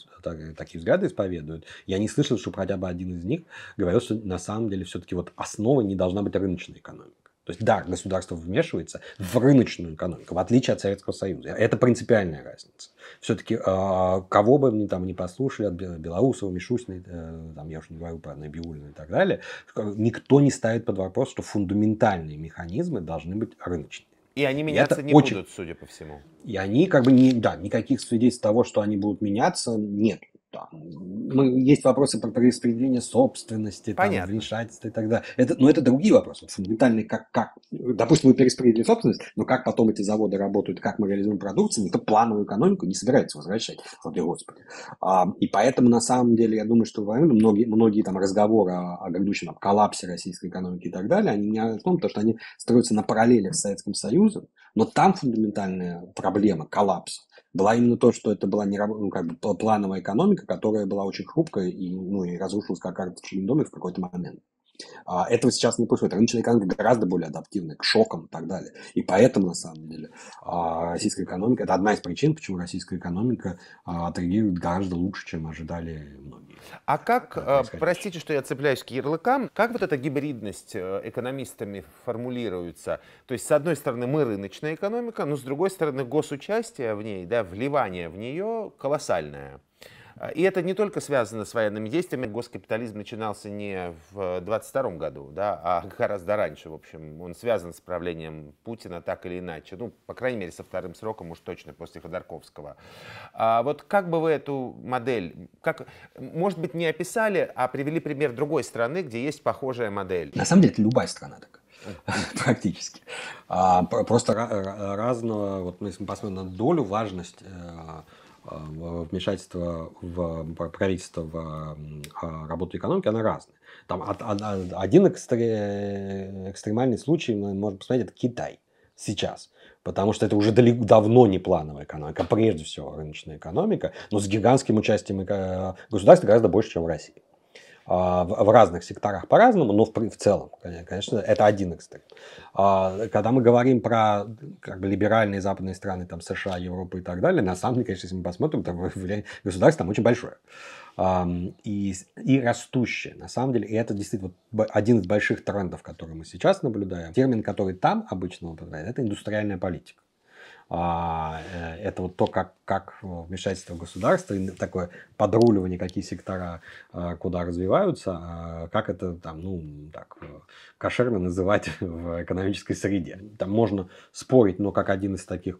такие взгляды исповедуют, я не слышал, что хотя бы один из них говорил, что на самом деле все-таки вот основой не должна быть рыночная экономика. То есть, да, государство вмешивается в рыночную экономику, в отличие от Советского Союза. Это принципиальная разница. Все-таки а, кого бы ни, там, не послушали, от Белоусова, Мишусина, э, там, я уже не говорю про Набиулина и так далее, э, никто не ставит под вопрос, что фундаментальные механизмы должны быть рыночными. И они меняться это не очень... будут, судя по всему. И они как бы не, да, никаких свидетельств того, что они будут меняться, нет. Да. Мы, есть вопросы про перераспределение собственности, Понятно. там, вмешательства и так далее. Это, но это другие вопросы, фундаментальные, как, как, допустим, мы перераспределили собственность, но как потом эти заводы работают, как мы реализуем продукцию, это плановую экономику не собирается возвращать, слава Господи. А, и поэтому, на самом деле, я думаю, что многие, многие там разговоры о, о грядущем там, коллапсе российской экономики и так далее, они не о том, что они строятся на параллелях с Советским Союзом, но там фундаментальная проблема коллапса была именно то, что это была не, ну, как бы плановая экономика, которая была очень хрупкая и, ну, и разрушилась как карточный домик в какой-то момент. А, этого сейчас не происходит. Рыночная экономика гораздо более адаптивна к шокам и так далее. И поэтому, на самом деле, а, российская экономика, это одна из причин, почему российская экономика а, отреагирует гораздо лучше, чем ожидали многие. А как, а, простите, что я цепляюсь к ярлыкам, как вот эта гибридность э, экономистами формулируется? То есть, с одной стороны, мы рыночная экономика, но с другой стороны, госучастие в ней, да, вливание в нее колоссальное. А, и это не только связано с военными действиями. Госкапитализм начинался не в 22 году, да, а [LAUGHS] гораздо раньше. В общем, он связан с правлением Путина так или иначе. Ну, по крайней мере, со вторым сроком уж точно после Ходорковского. А вот как бы вы эту модель, как, может быть, не описали, а привели пример другой страны, где есть похожая модель? На самом деле, это любая страна такая, [LAUGHS] практически. А, просто разного, вот ну, если мы посмотрим на долю важность э, а, вмешательство в правительство в а, работу экономики, она разная. Там один экстремальный случай, мы можем посмотреть, это Китай сейчас. Потому что это уже далеко, давно не плановая экономика, а прежде всего рыночная экономика, но с гигантским участием э, государства гораздо больше, чем в России. А, в разных секторах по-разному, но в, целом, конечно, это один экстрем. А, когда мы говорим про как бы, либеральные западные страны, там, США, Европа и так далее, на самом деле, конечно, если мы посмотрим, то государство там очень большое и, и растущее. На самом деле, и это действительно один из больших трендов, который мы сейчас наблюдаем. Термин, который там обычно употребляют, это индустриальная политика. А, э, это вот то, как, как вмешательство государства, такое подруливание, какие сектора а, куда развиваются, а как это там, ну, так, э, кошерно называть [LAUGHS] в экономической среде. Там можно спорить, но как один из таких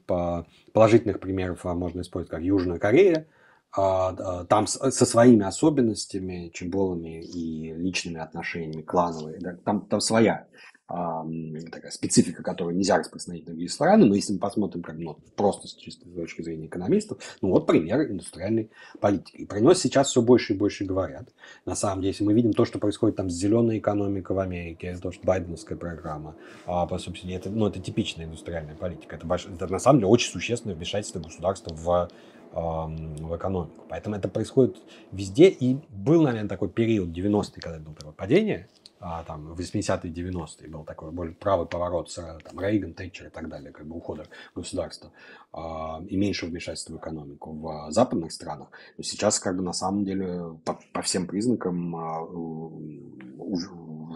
положительных примеров можно использовать, как Южная Корея, там со своими особенностями, чеболами и личными отношениями клановые. Там, там своя а, такая специфика, которую нельзя распространить на другие страны. Но если мы посмотрим как, ну, просто с с точки зрения экономистов, ну вот пример индустриальной политики. И про него сейчас все больше и больше говорят. На самом деле, если мы видим то, что происходит там с зеленой экономикой в Америке, то, что байденовская программа а, по субсидии, это, ну, это типичная индустриальная политика. Это, больш... это на самом деле очень существенное вмешательство государства в а, в экономику. Поэтому это происходит везде. И был, наверное, такой период 90 е когда было такое падение, а, там, в 80-е 90-е был такой более правый поворот, там, Рейган, Тэтчер и так далее, как бы ухода государства а, и меньше вмешательства в экономику в а, западных странах. Но сейчас, как бы, на самом деле, по, по всем признакам а, у,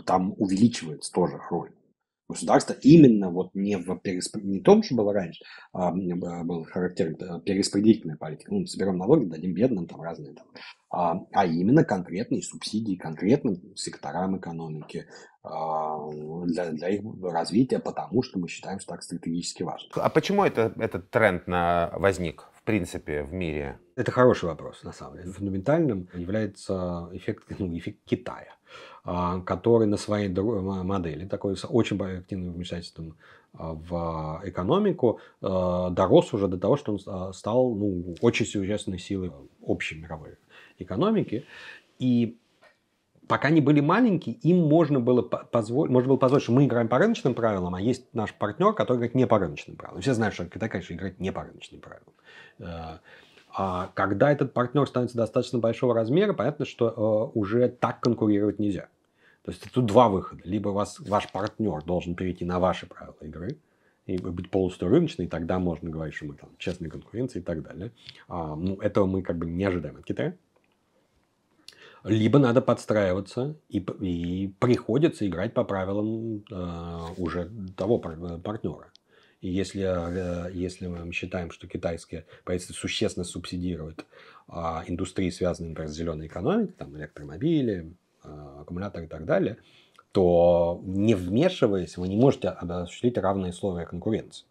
там увеличивается тоже роль государства именно вот не в переспр... не том, что было раньше, а был характер э, перераспределительная политика. Ну, соберем налоги, дадим бедным там разные там. А, а именно конкретные субсидии конкретным секторам экономики а, для, для их развития, потому что мы считаем, что так стратегически важно. А почему это, этот тренд на возник в принципе в мире? Это хороший вопрос, на самом деле. Фундаментальным является эффект, ну, эффект Китая а, который на своей модели, такой с очень активным вмешательством а, в экономику, а, дорос уже до того, что он стал ну, очень существенной силой общей мировой экономики. И пока они были маленькие, им можно было позволить, можно было позволить, что мы играем по рыночным правилам, а есть наш партнер, который играет не по рыночным правилам. Все знают, что Китай, конечно, играет не по рыночным правилам. А когда этот партнер становится достаточно большого размера, понятно, что э, уже так конкурировать нельзя. То есть тут два выхода. Либо вас, ваш партнер должен перейти на ваши правила игры, и быть полностью рыночным, и тогда можно говорить, что мы там честная конкуренция и так далее. А, ну, этого мы как бы не ожидаем от Китая. Либо надо подстраиваться, и, и приходится играть по правилам э, уже того пар партнера. И если, э, если мы считаем, что китайские правительство существенно субсидирует а, индустрии, связанные, например, с зеленой экономикой, там электромобили, а, аккумуляторы и так далее, то не вмешиваясь, вы не можете осуществить равные условия конкуренции.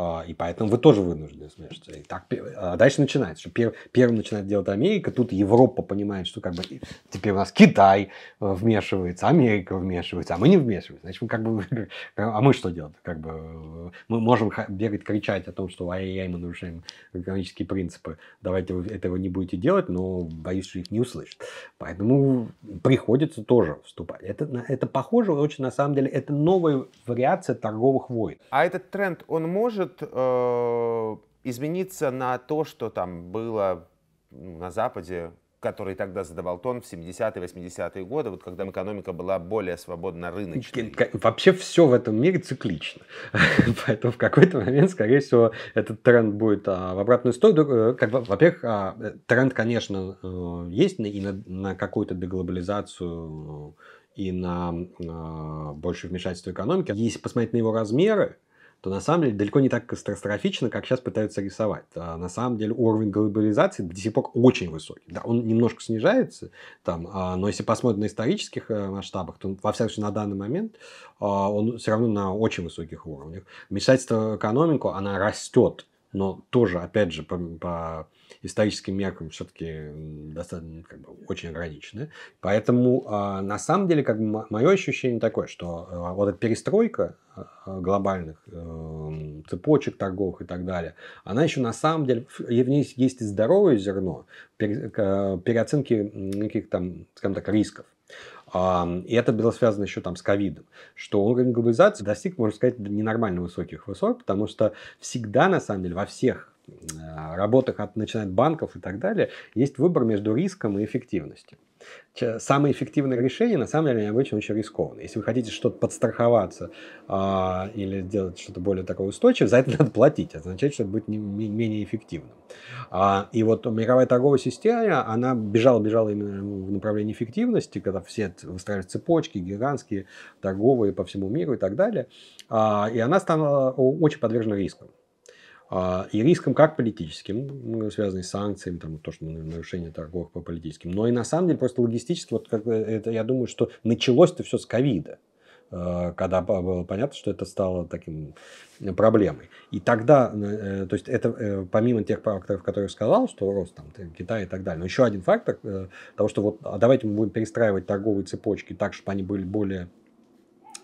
А, и поэтому вы тоже вынуждены смешиваться. И так, а дальше начинается. Что пер, первым начинает делать Америка, тут Европа понимает, что как бы теперь у нас Китай э, вмешивается, Америка вмешивается, а мы не вмешиваемся. Значит, мы как бы, [LAUGHS] а мы что делать? Как бы, мы можем бегать, кричать о том, что ай-яй-яй, мы нарушаем экономические принципы. Давайте вы этого не будете делать, но боюсь, что их не услышат. Поэтому приходится тоже вступать. Это, это похоже очень, на самом деле, это новая вариация торговых войн. А этот тренд, он может может э, измениться на то, что там было на Западе, который тогда задавал тон в 70-е, 80-е годы, вот когда экономика была более свободно рыночной. Вообще все в этом мире циклично. [LAUGHS] Поэтому в какой-то момент, скорее всего, этот тренд будет а, в обратную сторону. Э, как, во-первых, а, э, тренд, конечно, э, есть и на, на какую-то деглобализацию, и на а, больше вмешательство экономики. Если посмотреть на его размеры, то на самом деле далеко не так катастрофично, как сейчас пытаются рисовать. А на самом деле уровень глобализации до сих пор очень высокий. Да, он немножко снижается, там, а, но если посмотреть на исторических э, масштабах, то во всяком случае на данный момент а, он все равно на очень высоких уровнях. Вмешательство в экономику, она растет но тоже, опять же, по, по историческим меркам все-таки достаточно как бы, очень ограничены. Поэтому э, на самом деле как бы, мое ощущение такое, что э, вот эта перестройка а, глобальных э, цепочек торговых и так далее, она еще на самом деле, и в ней есть и здоровое зерно пере, переоценки каких там, скажем так, рисков. И это было связано еще там с ковидом, что уровень глобализации достиг, можно сказать, ненормально высоких высот, потому что всегда, на самом деле, во всех а, работах, от, начиная от банков и так далее, есть выбор между риском и эффективностью самое эффективное решение на самом деле, они обычно очень рискованные. Если вы хотите что-то подстраховаться а, или сделать что-то более такое устойчивое, за это [LAUGHS] надо платить. Это а означает, что это будет не, не, менее эффективным. А, и вот мировая торговая система, она бежала-бежала именно в направлении эффективности, когда все выстраивают цепочки гигантские, торговые по всему миру и так далее. А, и она стала очень подвержена рискам. А, и риском как политическим, ну, связанным с санкциями, там, то, что нарушение торговых по политическим, но и на самом деле просто логистически, вот как, это, я думаю, что началось-то все с ковида а, когда было понятно, что это стало таким проблемой. И тогда, э, то есть это э, помимо тех факторов, которые я сказал, что рост там, Китая и так далее, но еще один фактор э, того, что вот а давайте мы будем перестраивать торговые цепочки так, чтобы они были более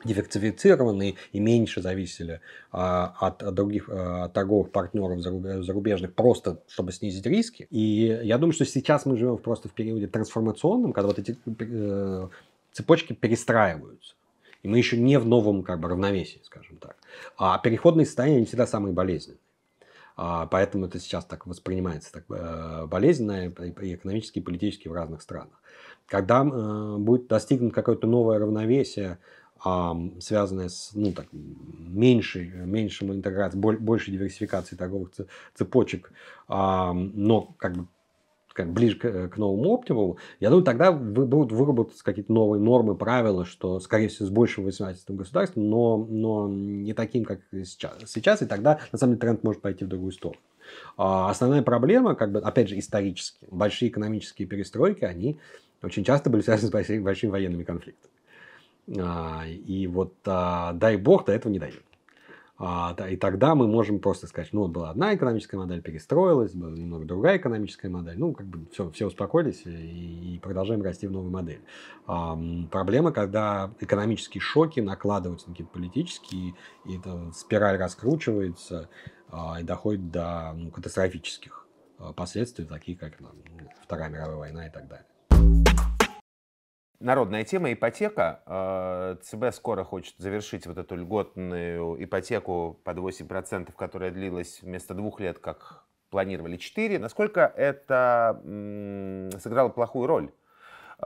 диверсифицированные и меньше зависели а, от, э, от других а, торговых партнеров зарубежных, просто чтобы снизить риски. И я думаю, что сейчас мы живем просто в периоде трансформационном, когда вот эти э, цепочки перестраиваются. И мы еще не в новом как бы, равновесии, скажем так. А переходные состояния не всегда самые болезненные. А, поэтому это сейчас так воспринимается так э, болезненно и экономически, и политически в разных странах. Когда э, будет достигнут какое-то новое равновесие, связанная с ну, так, меньшей, меньшим интеграцией, большей диверсификацией торговых цепочек, но как бы как, ближе к, э, к новому оптимуму, я думаю, тогда вы, будут выработаться какие-то новые нормы, правила, что, скорее всего, с большим высматительным государством, но, но не таким, как сейчас. сейчас. И тогда, на самом деле, тренд может пойти в другую сторону. А основная проблема, как бы, опять же, исторически. Большие экономические перестройки, они очень часто были связаны с большими военными конфликтами. А, и вот а, дай бог до этого не дойдет. А, и тогда мы можем просто сказать, ну, вот была одна экономическая модель, перестроилась, была немного другая экономическая модель. Ну, как бы все, все успокоились э, и, продолжаем расти в новой модели. Um, проблема, когда экономические шоки накладываются на какие-то политические, и эта спираль раскручивается uh, и доходит до ну, катастрофических последствий, такие как ну, Вторая мировая война и так далее. Народная тема ипотека. А, ЦБ скоро хочет завершить вот эту льготную ипотеку под 8%, которая длилась вместо двух лет, как планировали, четыре. Насколько это сыграло плохую роль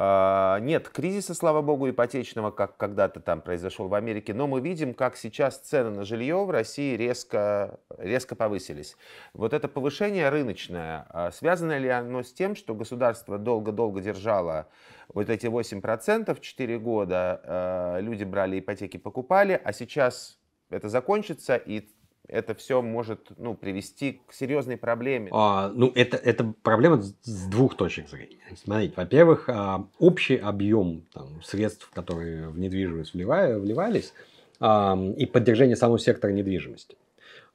а, нет кризиса, слава богу, ипотечного, как когда-то там произошел в Америке, но мы видим, как сейчас цены на жилье в России резко, резко повысились. Вот это повышение рыночное, а связано ли оно с тем, что государство долго-долго держало вот эти 8%, 4 года а, люди брали ипотеки, покупали, а сейчас это закончится, и это все может ну, привести к серьезной проблеме. А, ну, это, это проблема с двух точек зрения. Смотрите, во-первых, а, общий объем там, средств, которые в недвижимость вливая, вливались, а, и поддержание самого сектора недвижимости.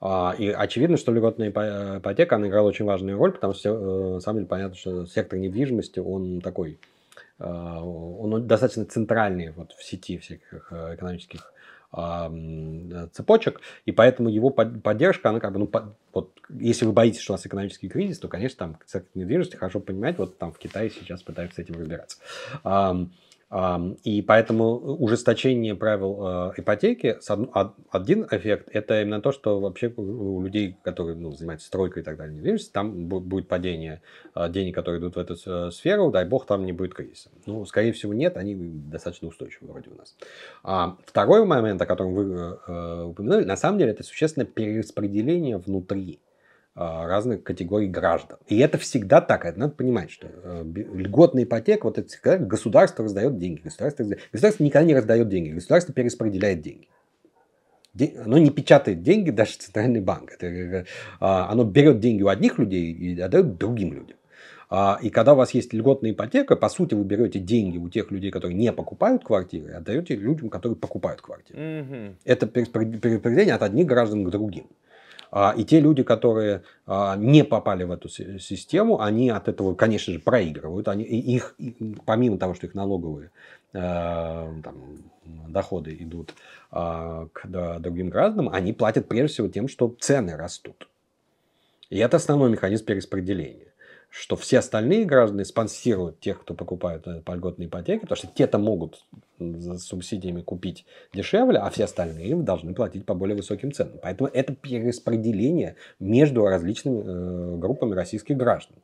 А, и очевидно, что льготная ипотека, она играла очень важную роль, потому что, э, на самом деле, понятно, что сектор недвижимости, он такой, он достаточно центральный вот в сети всех э, экономических цепочек, и поэтому его поддержка, она как бы, ну, по, вот, если вы боитесь, что у вас экономический кризис, то, конечно, там сектор недвижимости хорошо понимать, вот там в Китае сейчас пытаются с этим разбираться. И поэтому ужесточение правил а, ипотеки, один эффект, это именно то, что вообще у людей, которые ну, занимаются стройкой и так далее, недвижимостью, там будет падение а, денег, которые идут в эту э, сферу, дай бог, там не будет кризиса. Ну, скорее всего, нет, они достаточно устойчивы вроде у нас. А второй момент, о котором вы э, э, упомянули, на самом деле это существенное перераспределение внутри а, разных категорий граждан. И это всегда так, это надо понимать, что э, льготная ипотека, вот это государство раздает деньги, государство, государство никогда не раздает деньги, государство перераспределяет деньги. Оно не печатает деньги, даже центральный банк. Это, э, э, а, оно берет деньги у одних людей и отдает другим людям. А, и когда у вас есть льготная ипотека, по сути, вы берете деньги у тех людей, которые не покупают квартиры, и отдаете людям, которые покупают квартиры. Угу. Это перераспределение от одних граждан к другим. А, и те люди, которые а, не попали в эту систему, они от этого, конечно же, проигрывают. Они, их, помимо того, что их налоговые э, там, доходы идут а, к другим гражданам, они платят прежде всего тем, что цены растут. И это основной механизм перераспределения что все остальные граждане спонсируют тех, кто покупает э, по льготной ипотеке, потому что те-то могут за субсидиями купить дешевле, а все остальные должны платить по более высоким ценам. Поэтому это перераспределение между различными э, группами российских граждан.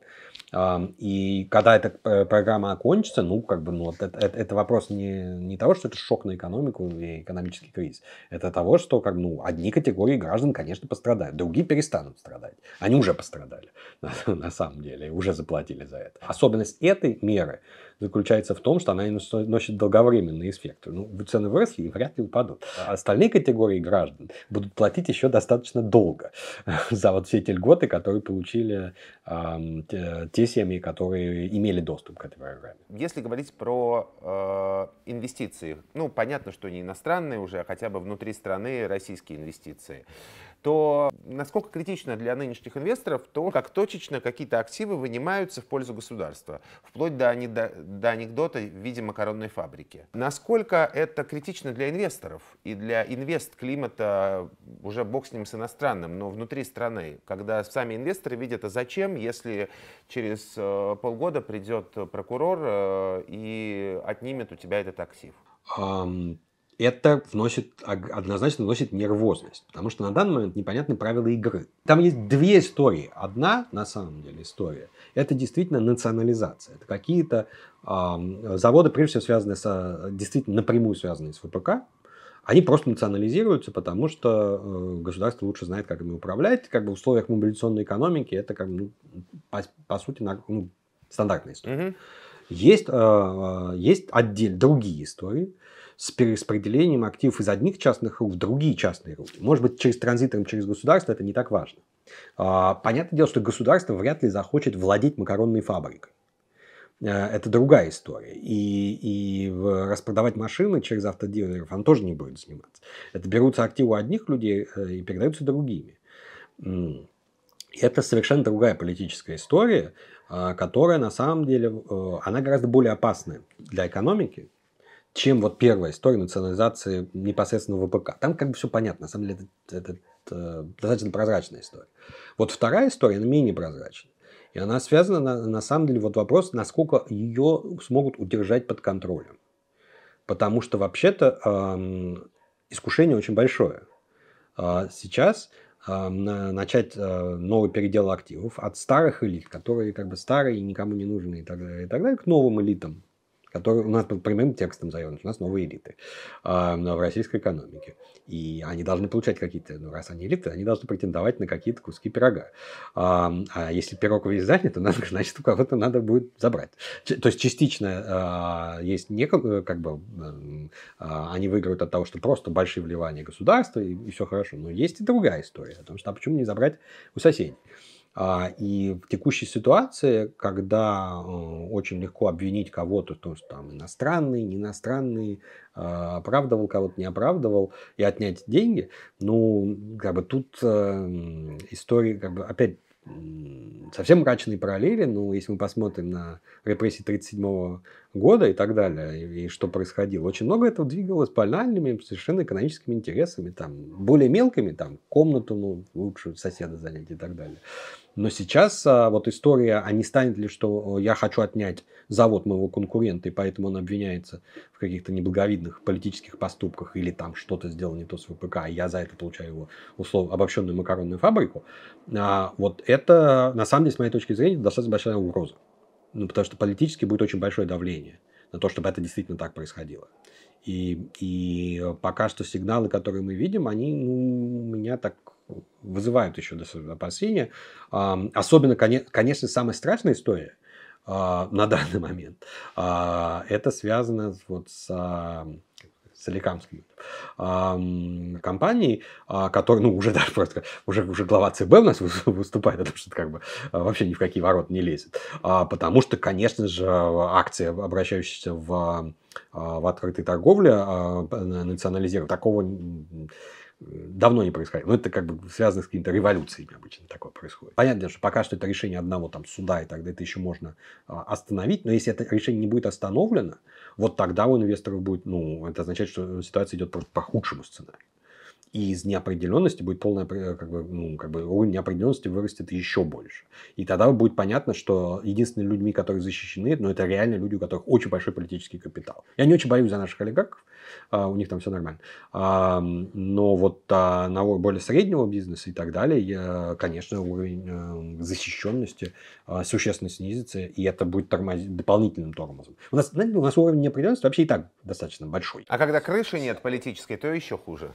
И когда эта э, программа окончится, ну, как бы, ну, это, это, это вопрос не, не того, что это шок на экономику и экономический кризис. Это того, что, как, бы, ну, одни категории граждан, конечно, пострадают, другие перестанут страдать. Они уже пострадали, на, [LAUGHS] на самом деле, уже заплатили за это. Особенность этой меры – заключается в том, что она носит долговременный эффект. Ну, цены выросли и вряд ли упадут. А остальные категории граждан будут платить еще достаточно долго [LAUGHS] за вот все эти льготы, которые получили э, те семьи, которые имели доступ к этой программе. Если говорить про э, инвестиции, ну, понятно, что не иностранные уже, а хотя бы внутри страны российские инвестиции то насколько критично для нынешних инвесторов то, как точечно какие-то активы вынимаются в пользу государства, вплоть до, до, до анекдота в виде макаронной фабрики. Насколько это критично для инвесторов и для инвест-климата, уже бог с ним с иностранным, но внутри страны, когда сами инвесторы видят, а зачем, если через э, полгода придет прокурор э, и отнимет у тебя этот актив? это вносит, однозначно вносит нервозность, потому что на данный момент непонятны правила игры. Там есть две истории. Одна, на самом деле, история, это действительно национализация. Это какие-то э, заводы, прежде всего, связанные с, действительно напрямую связанные с ВПК, они просто национализируются, потому что э, государство лучше знает, как ими управлять. Как бы в условиях мобилизационной экономики это, как, ну, по, по сути, на, ну, стандартная история. Mm-hmm. Есть, э, э есть отдель, другие истории, с перераспределением активов из одних частных рук в другие частные руки. Может быть, через транзитором, через государство это не так важно. А, понятное дело, что государство вряд ли захочет владеть макаронной фабрикой. Э, это другая история. И, и распродавать машины через автодилеров он тоже не будет заниматься. Это берутся активы одних людей э, и передаются другими. Это совершенно другая политическая история, а, которая на самом деле э, она гораздо более опасная для экономики, чем вот первая история национализации непосредственно ВПК. Там как бы все понятно, на самом деле это, это, это э, достаточно прозрачная история. Вот вторая история, она менее прозрачная. И она связана, на, на самом деле, вот вопрос, насколько ее смогут удержать под контролем. Потому что вообще-то эм, искушение очень большое. Э, сейчас э, начать э, новый передел активов от старых элит, которые как бы старые и никому не нужны и так далее, и так далее, к новым элитам, который у нас был прямым текстом заявлен, у нас новые элиты э, в российской экономике. И они должны получать какие-то, ну, раз они элиты, они должны претендовать на какие-то куски пирога. А, а если пирог весь занят, то надо, [LAUGHS] значит, у кого-то надо будет забрать. Ч- то есть частично а, э, есть не как бы э, они выиграют от того, что просто большие вливания государства и, и все хорошо. Но есть и другая история о том, что а почему не забрать у соседей. А, и в текущей ситуации, когда э, очень легко обвинить кого-то, то есть там иностранный, не иностранный, а, оправдывал кого-то, не оправдывал, и отнять деньги, ну, как бы тут эм, история, как бы, опять совсем мрачные параллели, но если мы посмотрим на репрессии 1937 года и так далее, и, и что происходило, очень много этого двигалось банальными, совершенно экономическими интересами, там, более мелкими, там, комнату ну, лучше соседа занять и так далее. Но сейчас а, вот история, а не станет ли, что я хочу отнять завод моего конкурента, и поэтому он обвиняется в каких-то неблаговидных политических поступках или там что-то сделал не то с ВПК, и а я за это получаю его услов обобщенную макаронную фабрику. А вот это, на самом деле, с моей точки зрения, достаточно большая угроза. Ну, потому что политически будет очень большое давление на то, чтобы это действительно так происходило. И, и пока что сигналы, которые мы видим, они ну, меня так вызывают еще опасения. Особенно, конечно, самая страшная история а, на данный момент, а, это связано вот с а, соликамской компанией, которая, ну, уже [LAUGHS] даже просто, уже, уже глава ЦБ у нас выступает, потому что как бы вообще ни в какие ворота не лезет. Потому что, конечно же, акции, обращающиеся в, в открытой торговле, национализировать, такого давно не происходило. Но ну, это как бы связано с какими-то революциями обычно такое происходит. Понятно, что пока что это решение одного там суда, и так далее, это еще можно а, остановить. Но если это решение не будет остановлено, вот тогда у инвесторов будет, ну, это означает, что ситуация идет просто по худшему сценарию. И из неопределенности будет полная, э, как бы, ну, как бы уровень неопределенности вырастет еще больше. И тогда будет понятно, что единственными людьми, которые защищены, ну, это реально люди, у которых очень большой политический капитал. Я не очень боюсь за наших олигархов, а, у них там все нормально. Но вот а, на более среднего бизнеса и так далее, конечно, уровень эм, защищенности а, существенно снизится, и это будет тормозить дополнительным тормозом. У нас, знаете, у нас уровень неопределенности вообще и так достаточно большой. А когда крыши нет политической, то еще хуже.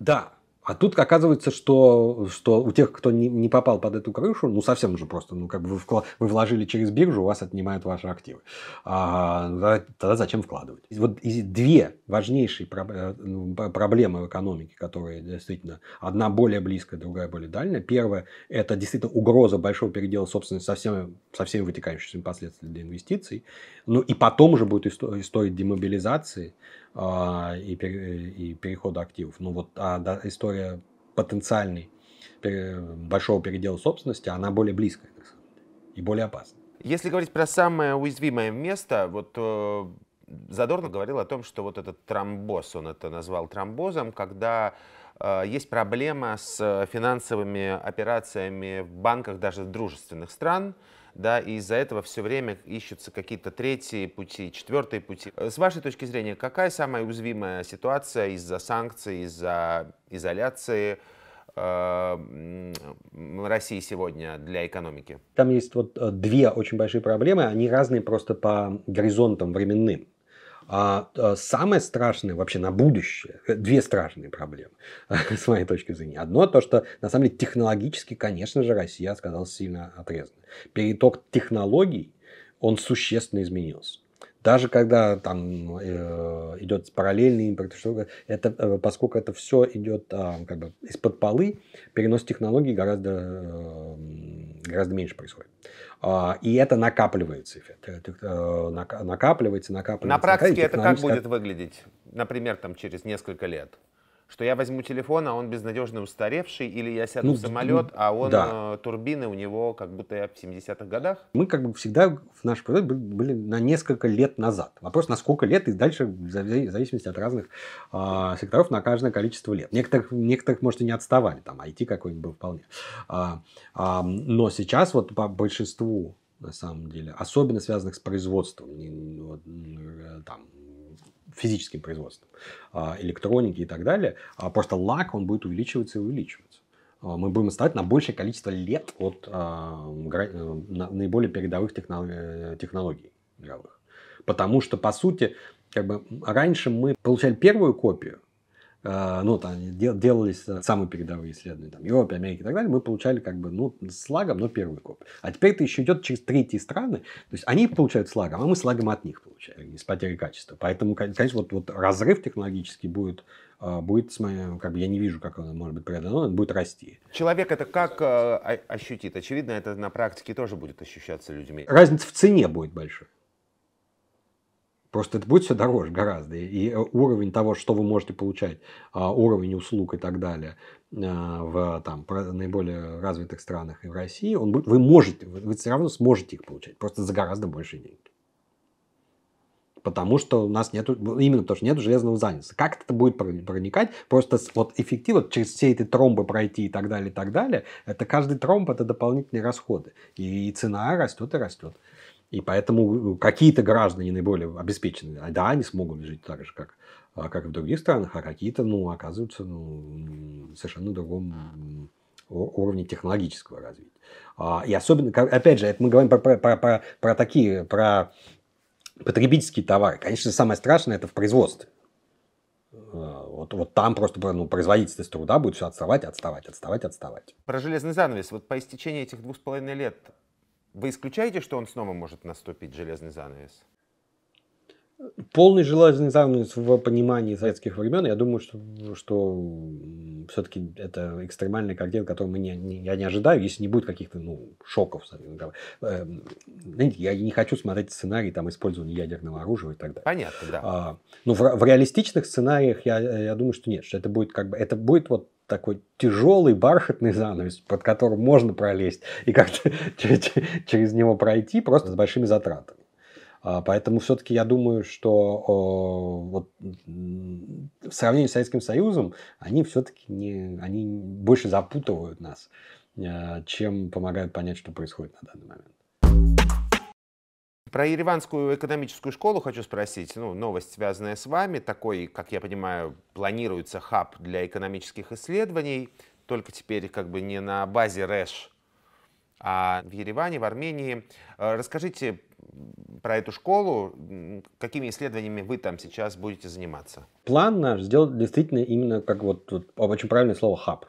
Да, а тут оказывается, что, что у тех, кто не, не попал под эту крышу, ну совсем уже просто, ну как бы вы, вклад, вы вложили через биржу, у вас отнимают ваши активы. А, ну, тогда зачем вкладывать? Вот две важнейшие э, ну, проблемы в экономике, которые действительно, одна более близкая, другая более дальняя. Первая – это действительно угроза большого передела собственности со всеми, со всеми вытекающими последствиями для инвестиций. Ну и потом уже будет история демобилизации – а, и, э, и перехода активов. Ну вот а, история потенциальной большого передела собственности, она более близкая и более опасна. Если говорить про самое уязвимое место, вот э, Задорно говорил о том, что вот этот тромбоз, он это назвал тромбозом, когда э, есть проблема с финансовыми операциями в банках даже дружественных стран, да, и из-за этого все время ищутся какие-то третьи пути, четвертые пути. Э, с вашей точки зрения, какая самая уязвимая ситуация из-за санкций, из-за изоляции, э, России сегодня для экономики? Там есть вот э, две очень большие проблемы, они разные просто по горизонтам временным. А, а самое страшное вообще на будущее, э, две страшные проблемы, [LAUGHS] с моей точки зрения. Одно то, что на самом деле технологически, конечно же, Россия оказалась сильно отрезана. Переток технологий, он существенно изменился. Даже когда там э, идет параллельный импорт, что, это, э, поскольку это все идет э, а, как бы из-под полы, перенос технологий гораздо э, гораздо меньше происходит. А, и это накапливается эффект. Э, э, накапливается, накапливается. На практике это как будет выглядеть, например, там через несколько лет? что я возьму телефон, а он безнадежно устаревший, или я сяду ну, в самолет, ну, а он да. Э, турбины у него как будто я в 70-х годах. Мы как бы всегда в нашей природе были на несколько лет назад. Вопрос, на сколько лет и дальше, в зависимости от разных а, секторов, на каждое количество лет. Некоторых, некоторых может, и не отставали, там IT какой-нибудь был вполне. А, а, но сейчас вот по большинству на самом деле, особенно связанных с производством, э, там, физическим производством, а, электроники и так далее. А просто лак, он будет увеличиваться и увеличиваться. А, мы будем стать на большее количество лет от э, наиболее передовых э, технологий мировых. Потому что, по сути, как бы раньше мы получали первую копию, Э, ну, там, делались э, самые передовые исследования, там, Европе, Америке и так далее, мы получали, как бы, ну, с лагом, но первый коп. А теперь это еще идет через третьи страны, то есть они получают с лагом, а мы с лагом от них получаем, из потери качества. Поэтому, конечно, вот, вот разрыв технологический будет э, будет, как бы я не вижу, как он может быть преодолен, он будет расти. Человек это как ощутит? Очевидно, это на практике тоже будет ощущаться людьми. Разница в цене будет большая. Просто это будет все дороже гораздо. И э, уровень того, что вы можете получать, а, уровень услуг и так далее э, в там, наиболее развитых странах и в России, он будет, вы можете, вы все равно сможете их получать, просто за гораздо больше денег. Потому что у нас нет, именно потому что нет железного занавеса. Как это будет проникать? Просто вот эффективно через все эти тромбы пройти и так далее, и так далее. Это каждый тромб это дополнительные расходы. И цена растет и растет. И поэтому э, какие-то граждане наиболее обеспеченные, а да, они смогут жить так же, как, а, как в других странах, а какие-то, ну, оказываются ну, совершенно другом уровне технологического развития. А, и особенно, опять же, мы говорим про, про, про, про такие, про потребительские товары. Конечно, самое страшное это в производстве. Вот, вот там просто ну, производительность труда будет все отставать, отставать, отставать, отставать. Про железный занавес. Вот по истечении этих двух с половиной лет вы исключаете, что он снова может наступить железный занавес? Полный железный занавес в понимании советских времен, я думаю, что, что все-таки это экстремальный картина, которую мы не, не, я не ожидаю, если не будет каких-то ну, шоков. Эм, знаете, я не хочу смотреть сценарий там, использования ядерного оружия и так далее. Понятно, да. А, но ну, в, в реалистичных сценариях я, я думаю, что нет, что это будет как бы это будет вот такой тяжелый бархатный занавес, под которым можно пролезть и как-то [LAUGHS] через него пройти просто с большими затратами. А, поэтому все-таки я думаю, что вот, в сравнении с Советским Союзом они все-таки не, они больше запутывают нас, а, чем помогают понять, что происходит на данный момент. Про ереванскую экономическую школу хочу спросить. Ну, новость, связанная с вами. Такой, как я понимаю, планируется хаб для экономических исследований. Только теперь как бы не на базе РЭШ, а в Ереване, в Армении. Э, расскажите про эту школу, какими исследованиями вы там сейчас будете заниматься? План наш сделать действительно именно, как вот, вот очень правильное слово, хаб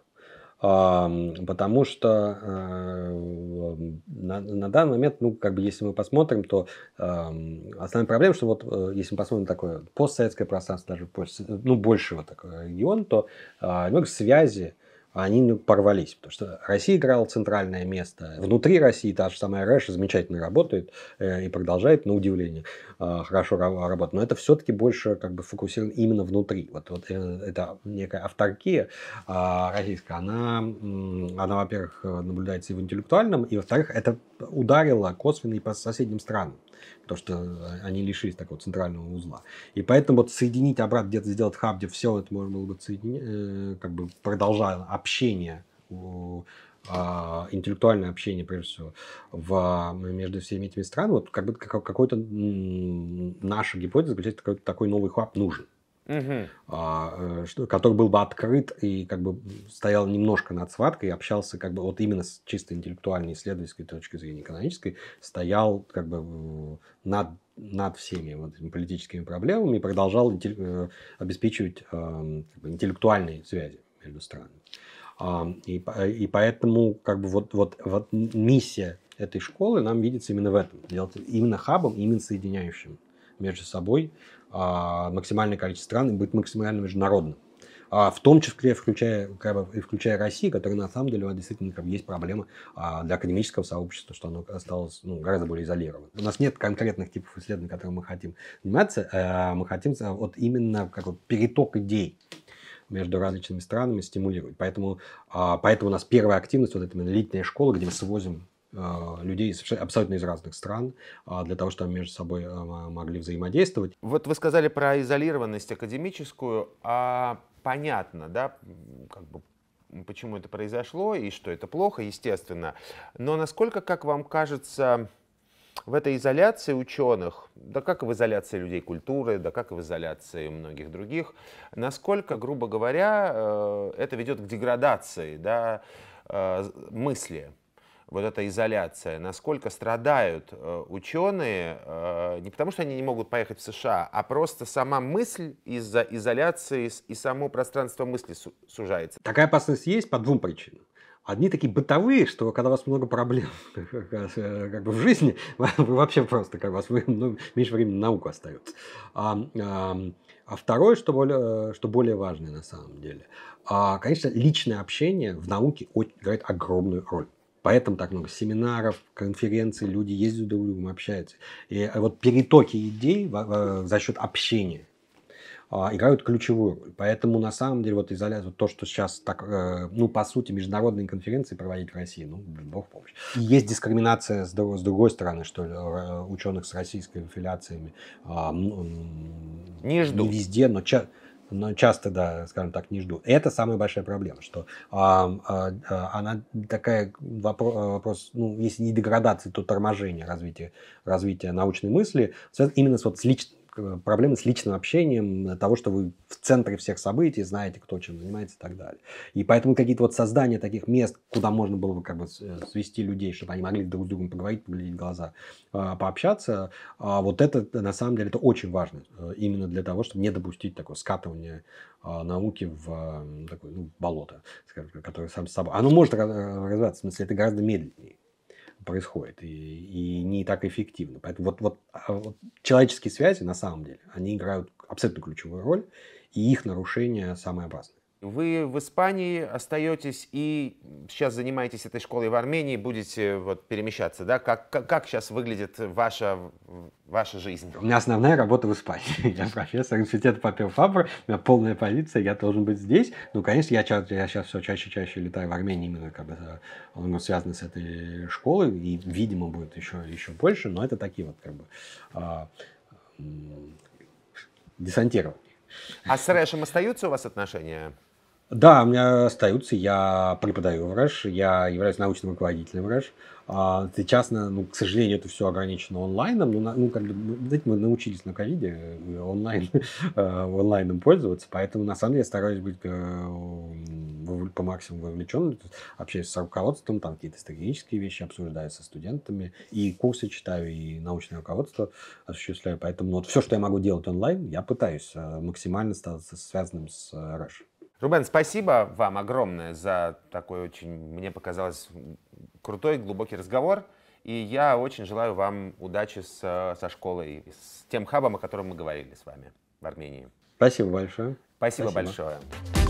потому что э, на, на данный момент, ну, как бы, если мы посмотрим, то основная проблема, что вот, э, если мы посмотрим на такое постсоветское пространство, даже ну, вот такой регион, то а, немного связи они ну, порвались, потому что Россия играла центральное место. Внутри России та же самая РЭШ замечательно работает э, и продолжает, на удивление, э, хорошо работать. Но это все-таки больше как бы фокусировано именно внутри. Вот, вот э, эта некая авторкия а, российская, она, она, во-первых, наблюдается и в интеллектуальном, и, во-вторых, это ударило косвенно и по соседним странам то, что э, они лишились такого центрального узла. И поэтому вот соединить обратно, где-то сделать хаб, где все это можно было бы соединить, э, как бы продолжая общение а, интеллектуальное общение, прежде всего, в, между всеми этими странами, вот как бы какой-то наша гипотеза заключается, такой, такой новый хаб нужен угу. А, э, который был бы открыт и как бы стоял немножко над схваткой и общался как бы вот именно с чисто интеллектуальной, исследовательской точки зрения, экономической, стоял как бы э, над, над всеми вот этими политическими проблемами и продолжал э, обеспечивать э, интеллектуальные связи между странами. А, и, и поэтому как бы вот, вот, вот миссия этой школы нам видится именно в этом. Делать именно хабом, именно соединяющим между собой а, максимальное количество стран и быть максимально международным. А, в том числе, включая, как бы, включая Россию, которая на самом деле действительно как бы, есть проблема а, для академического сообщества, что оно осталось ну, гораздо более изолировано. У нас нет конкретных типов исследований, которые мы хотим заниматься. Э, мы хотим вот именно как бы, переток идей между различными странами стимулировать. Поэтому, поэтому у нас первая активность, вот эта летняя школа, где мы свозим Э, людей абсолютно из разных стран, э, для того, чтобы между собой э, могли взаимодействовать. Вот вы сказали про изолированность академическую, а понятно, да, как бы почему это произошло и что это плохо, естественно. Но насколько, как вам кажется, в этой изоляции ученых, да как и в изоляции людей культуры, да как и в изоляции многих других, насколько, грубо говоря, это ведет к деградации да, мысли, вот эта изоляция, насколько страдают э, ученые, э, не потому что они не могут поехать в США, а просто сама мысль из-за изоляции и само пространство мысли сужается. Такая опасность есть по двум причинам. Одни такие бытовые, что когда у вас много проблем [LAUGHS] как бы в жизни, [LAUGHS] вы вообще просто как бы, вас ну, меньше времени на науку остается. А, а, а второе, что более, что более важное на самом деле, а, конечно, личное общение в науке играет огромную роль. Поэтому так много семинаров, конференций, люди ездят друг с другом, общаются. И э, вот перетоки идей за счет общения а, играют ключевую роль. Поэтому на самом деле вот изоляция, вот то, что сейчас так, э, ну по сути международные конференции проводить в России, ну бог помощь. И есть дискриминация с, друг, с другой стороны, что э, ученых с российскими аффилиациями а, не ждут. Не везде, но часто но часто, да, скажем так, не жду Это самая большая проблема, что а, а, она такая э, вопрос, ну, если не деградации, то торможение развития, развития научной мысли, именно с вот с личным Э, проблемы с личным общением, э, того, что вы в центре всех событий, знаете, кто чем занимается и так далее. И поэтому какие-то вот создания таких мест, куда можно было бы как бы э, свести людей, чтобы они могли друг с другом поговорить, поглядеть в глаза, пообщаться, а вот это на самом деле это очень важно именно для того, чтобы не допустить такого скатывания науки в такое ну, болото, которое сам с собой. Оно может развиваться, в смысле, это гораздо медленнее происходит и, и не так эффективно. Поэтому вот, вот, а вот человеческие связи на самом деле, они играют абсолютно ключевую роль, и их нарушение самое опасное. Вы в Испании остаетесь и сейчас занимаетесь этой школой в Армении, будете вот перемещаться, да? Как, как, как сейчас выглядит ваша, ваша жизнь? У меня основная работа в Испании. [LAUGHS] Я профессор университета Папел Фабр, у меня полная позиция, я должен быть здесь. Ну, конечно, я, часто я сейчас все чаще-чаще летаю в Армении, именно как бы э, он связан с этой школой, и, видимо, будет еще, еще больше, но это такие вот как бы а, э, десантирования. А с Рэшем остаются у вас отношения? Да, у меня остаются. Я преподаю в я являюсь научным руководителем РЭШ. А, Сейчас, ну, к сожалению, это все ограничено онлайном. Ну, ну как бы, знаете, мы научились на ковиде онлайн, [LAUGHS] э, онлайном пользоваться, поэтому, на самом деле, я стараюсь быть э, по максимуму вовлечен, общаюсь с руководством, там какие-то стратегические вещи обсуждаю со студентами, и курсы читаю, и научное руководство осуществляю. Поэтому вот все, что я могу делать онлайн, я пытаюсь э, максимально стать связанным с РЭШ. Рубен, спасибо вам огромное за такой очень, мне показалось, крутой, глубокий разговор. И я очень желаю вам удачи с, со школой, с тем хабом, о котором мы говорили с вами в Армении. Спасибо большое. Спасибо, Спасибо. большое.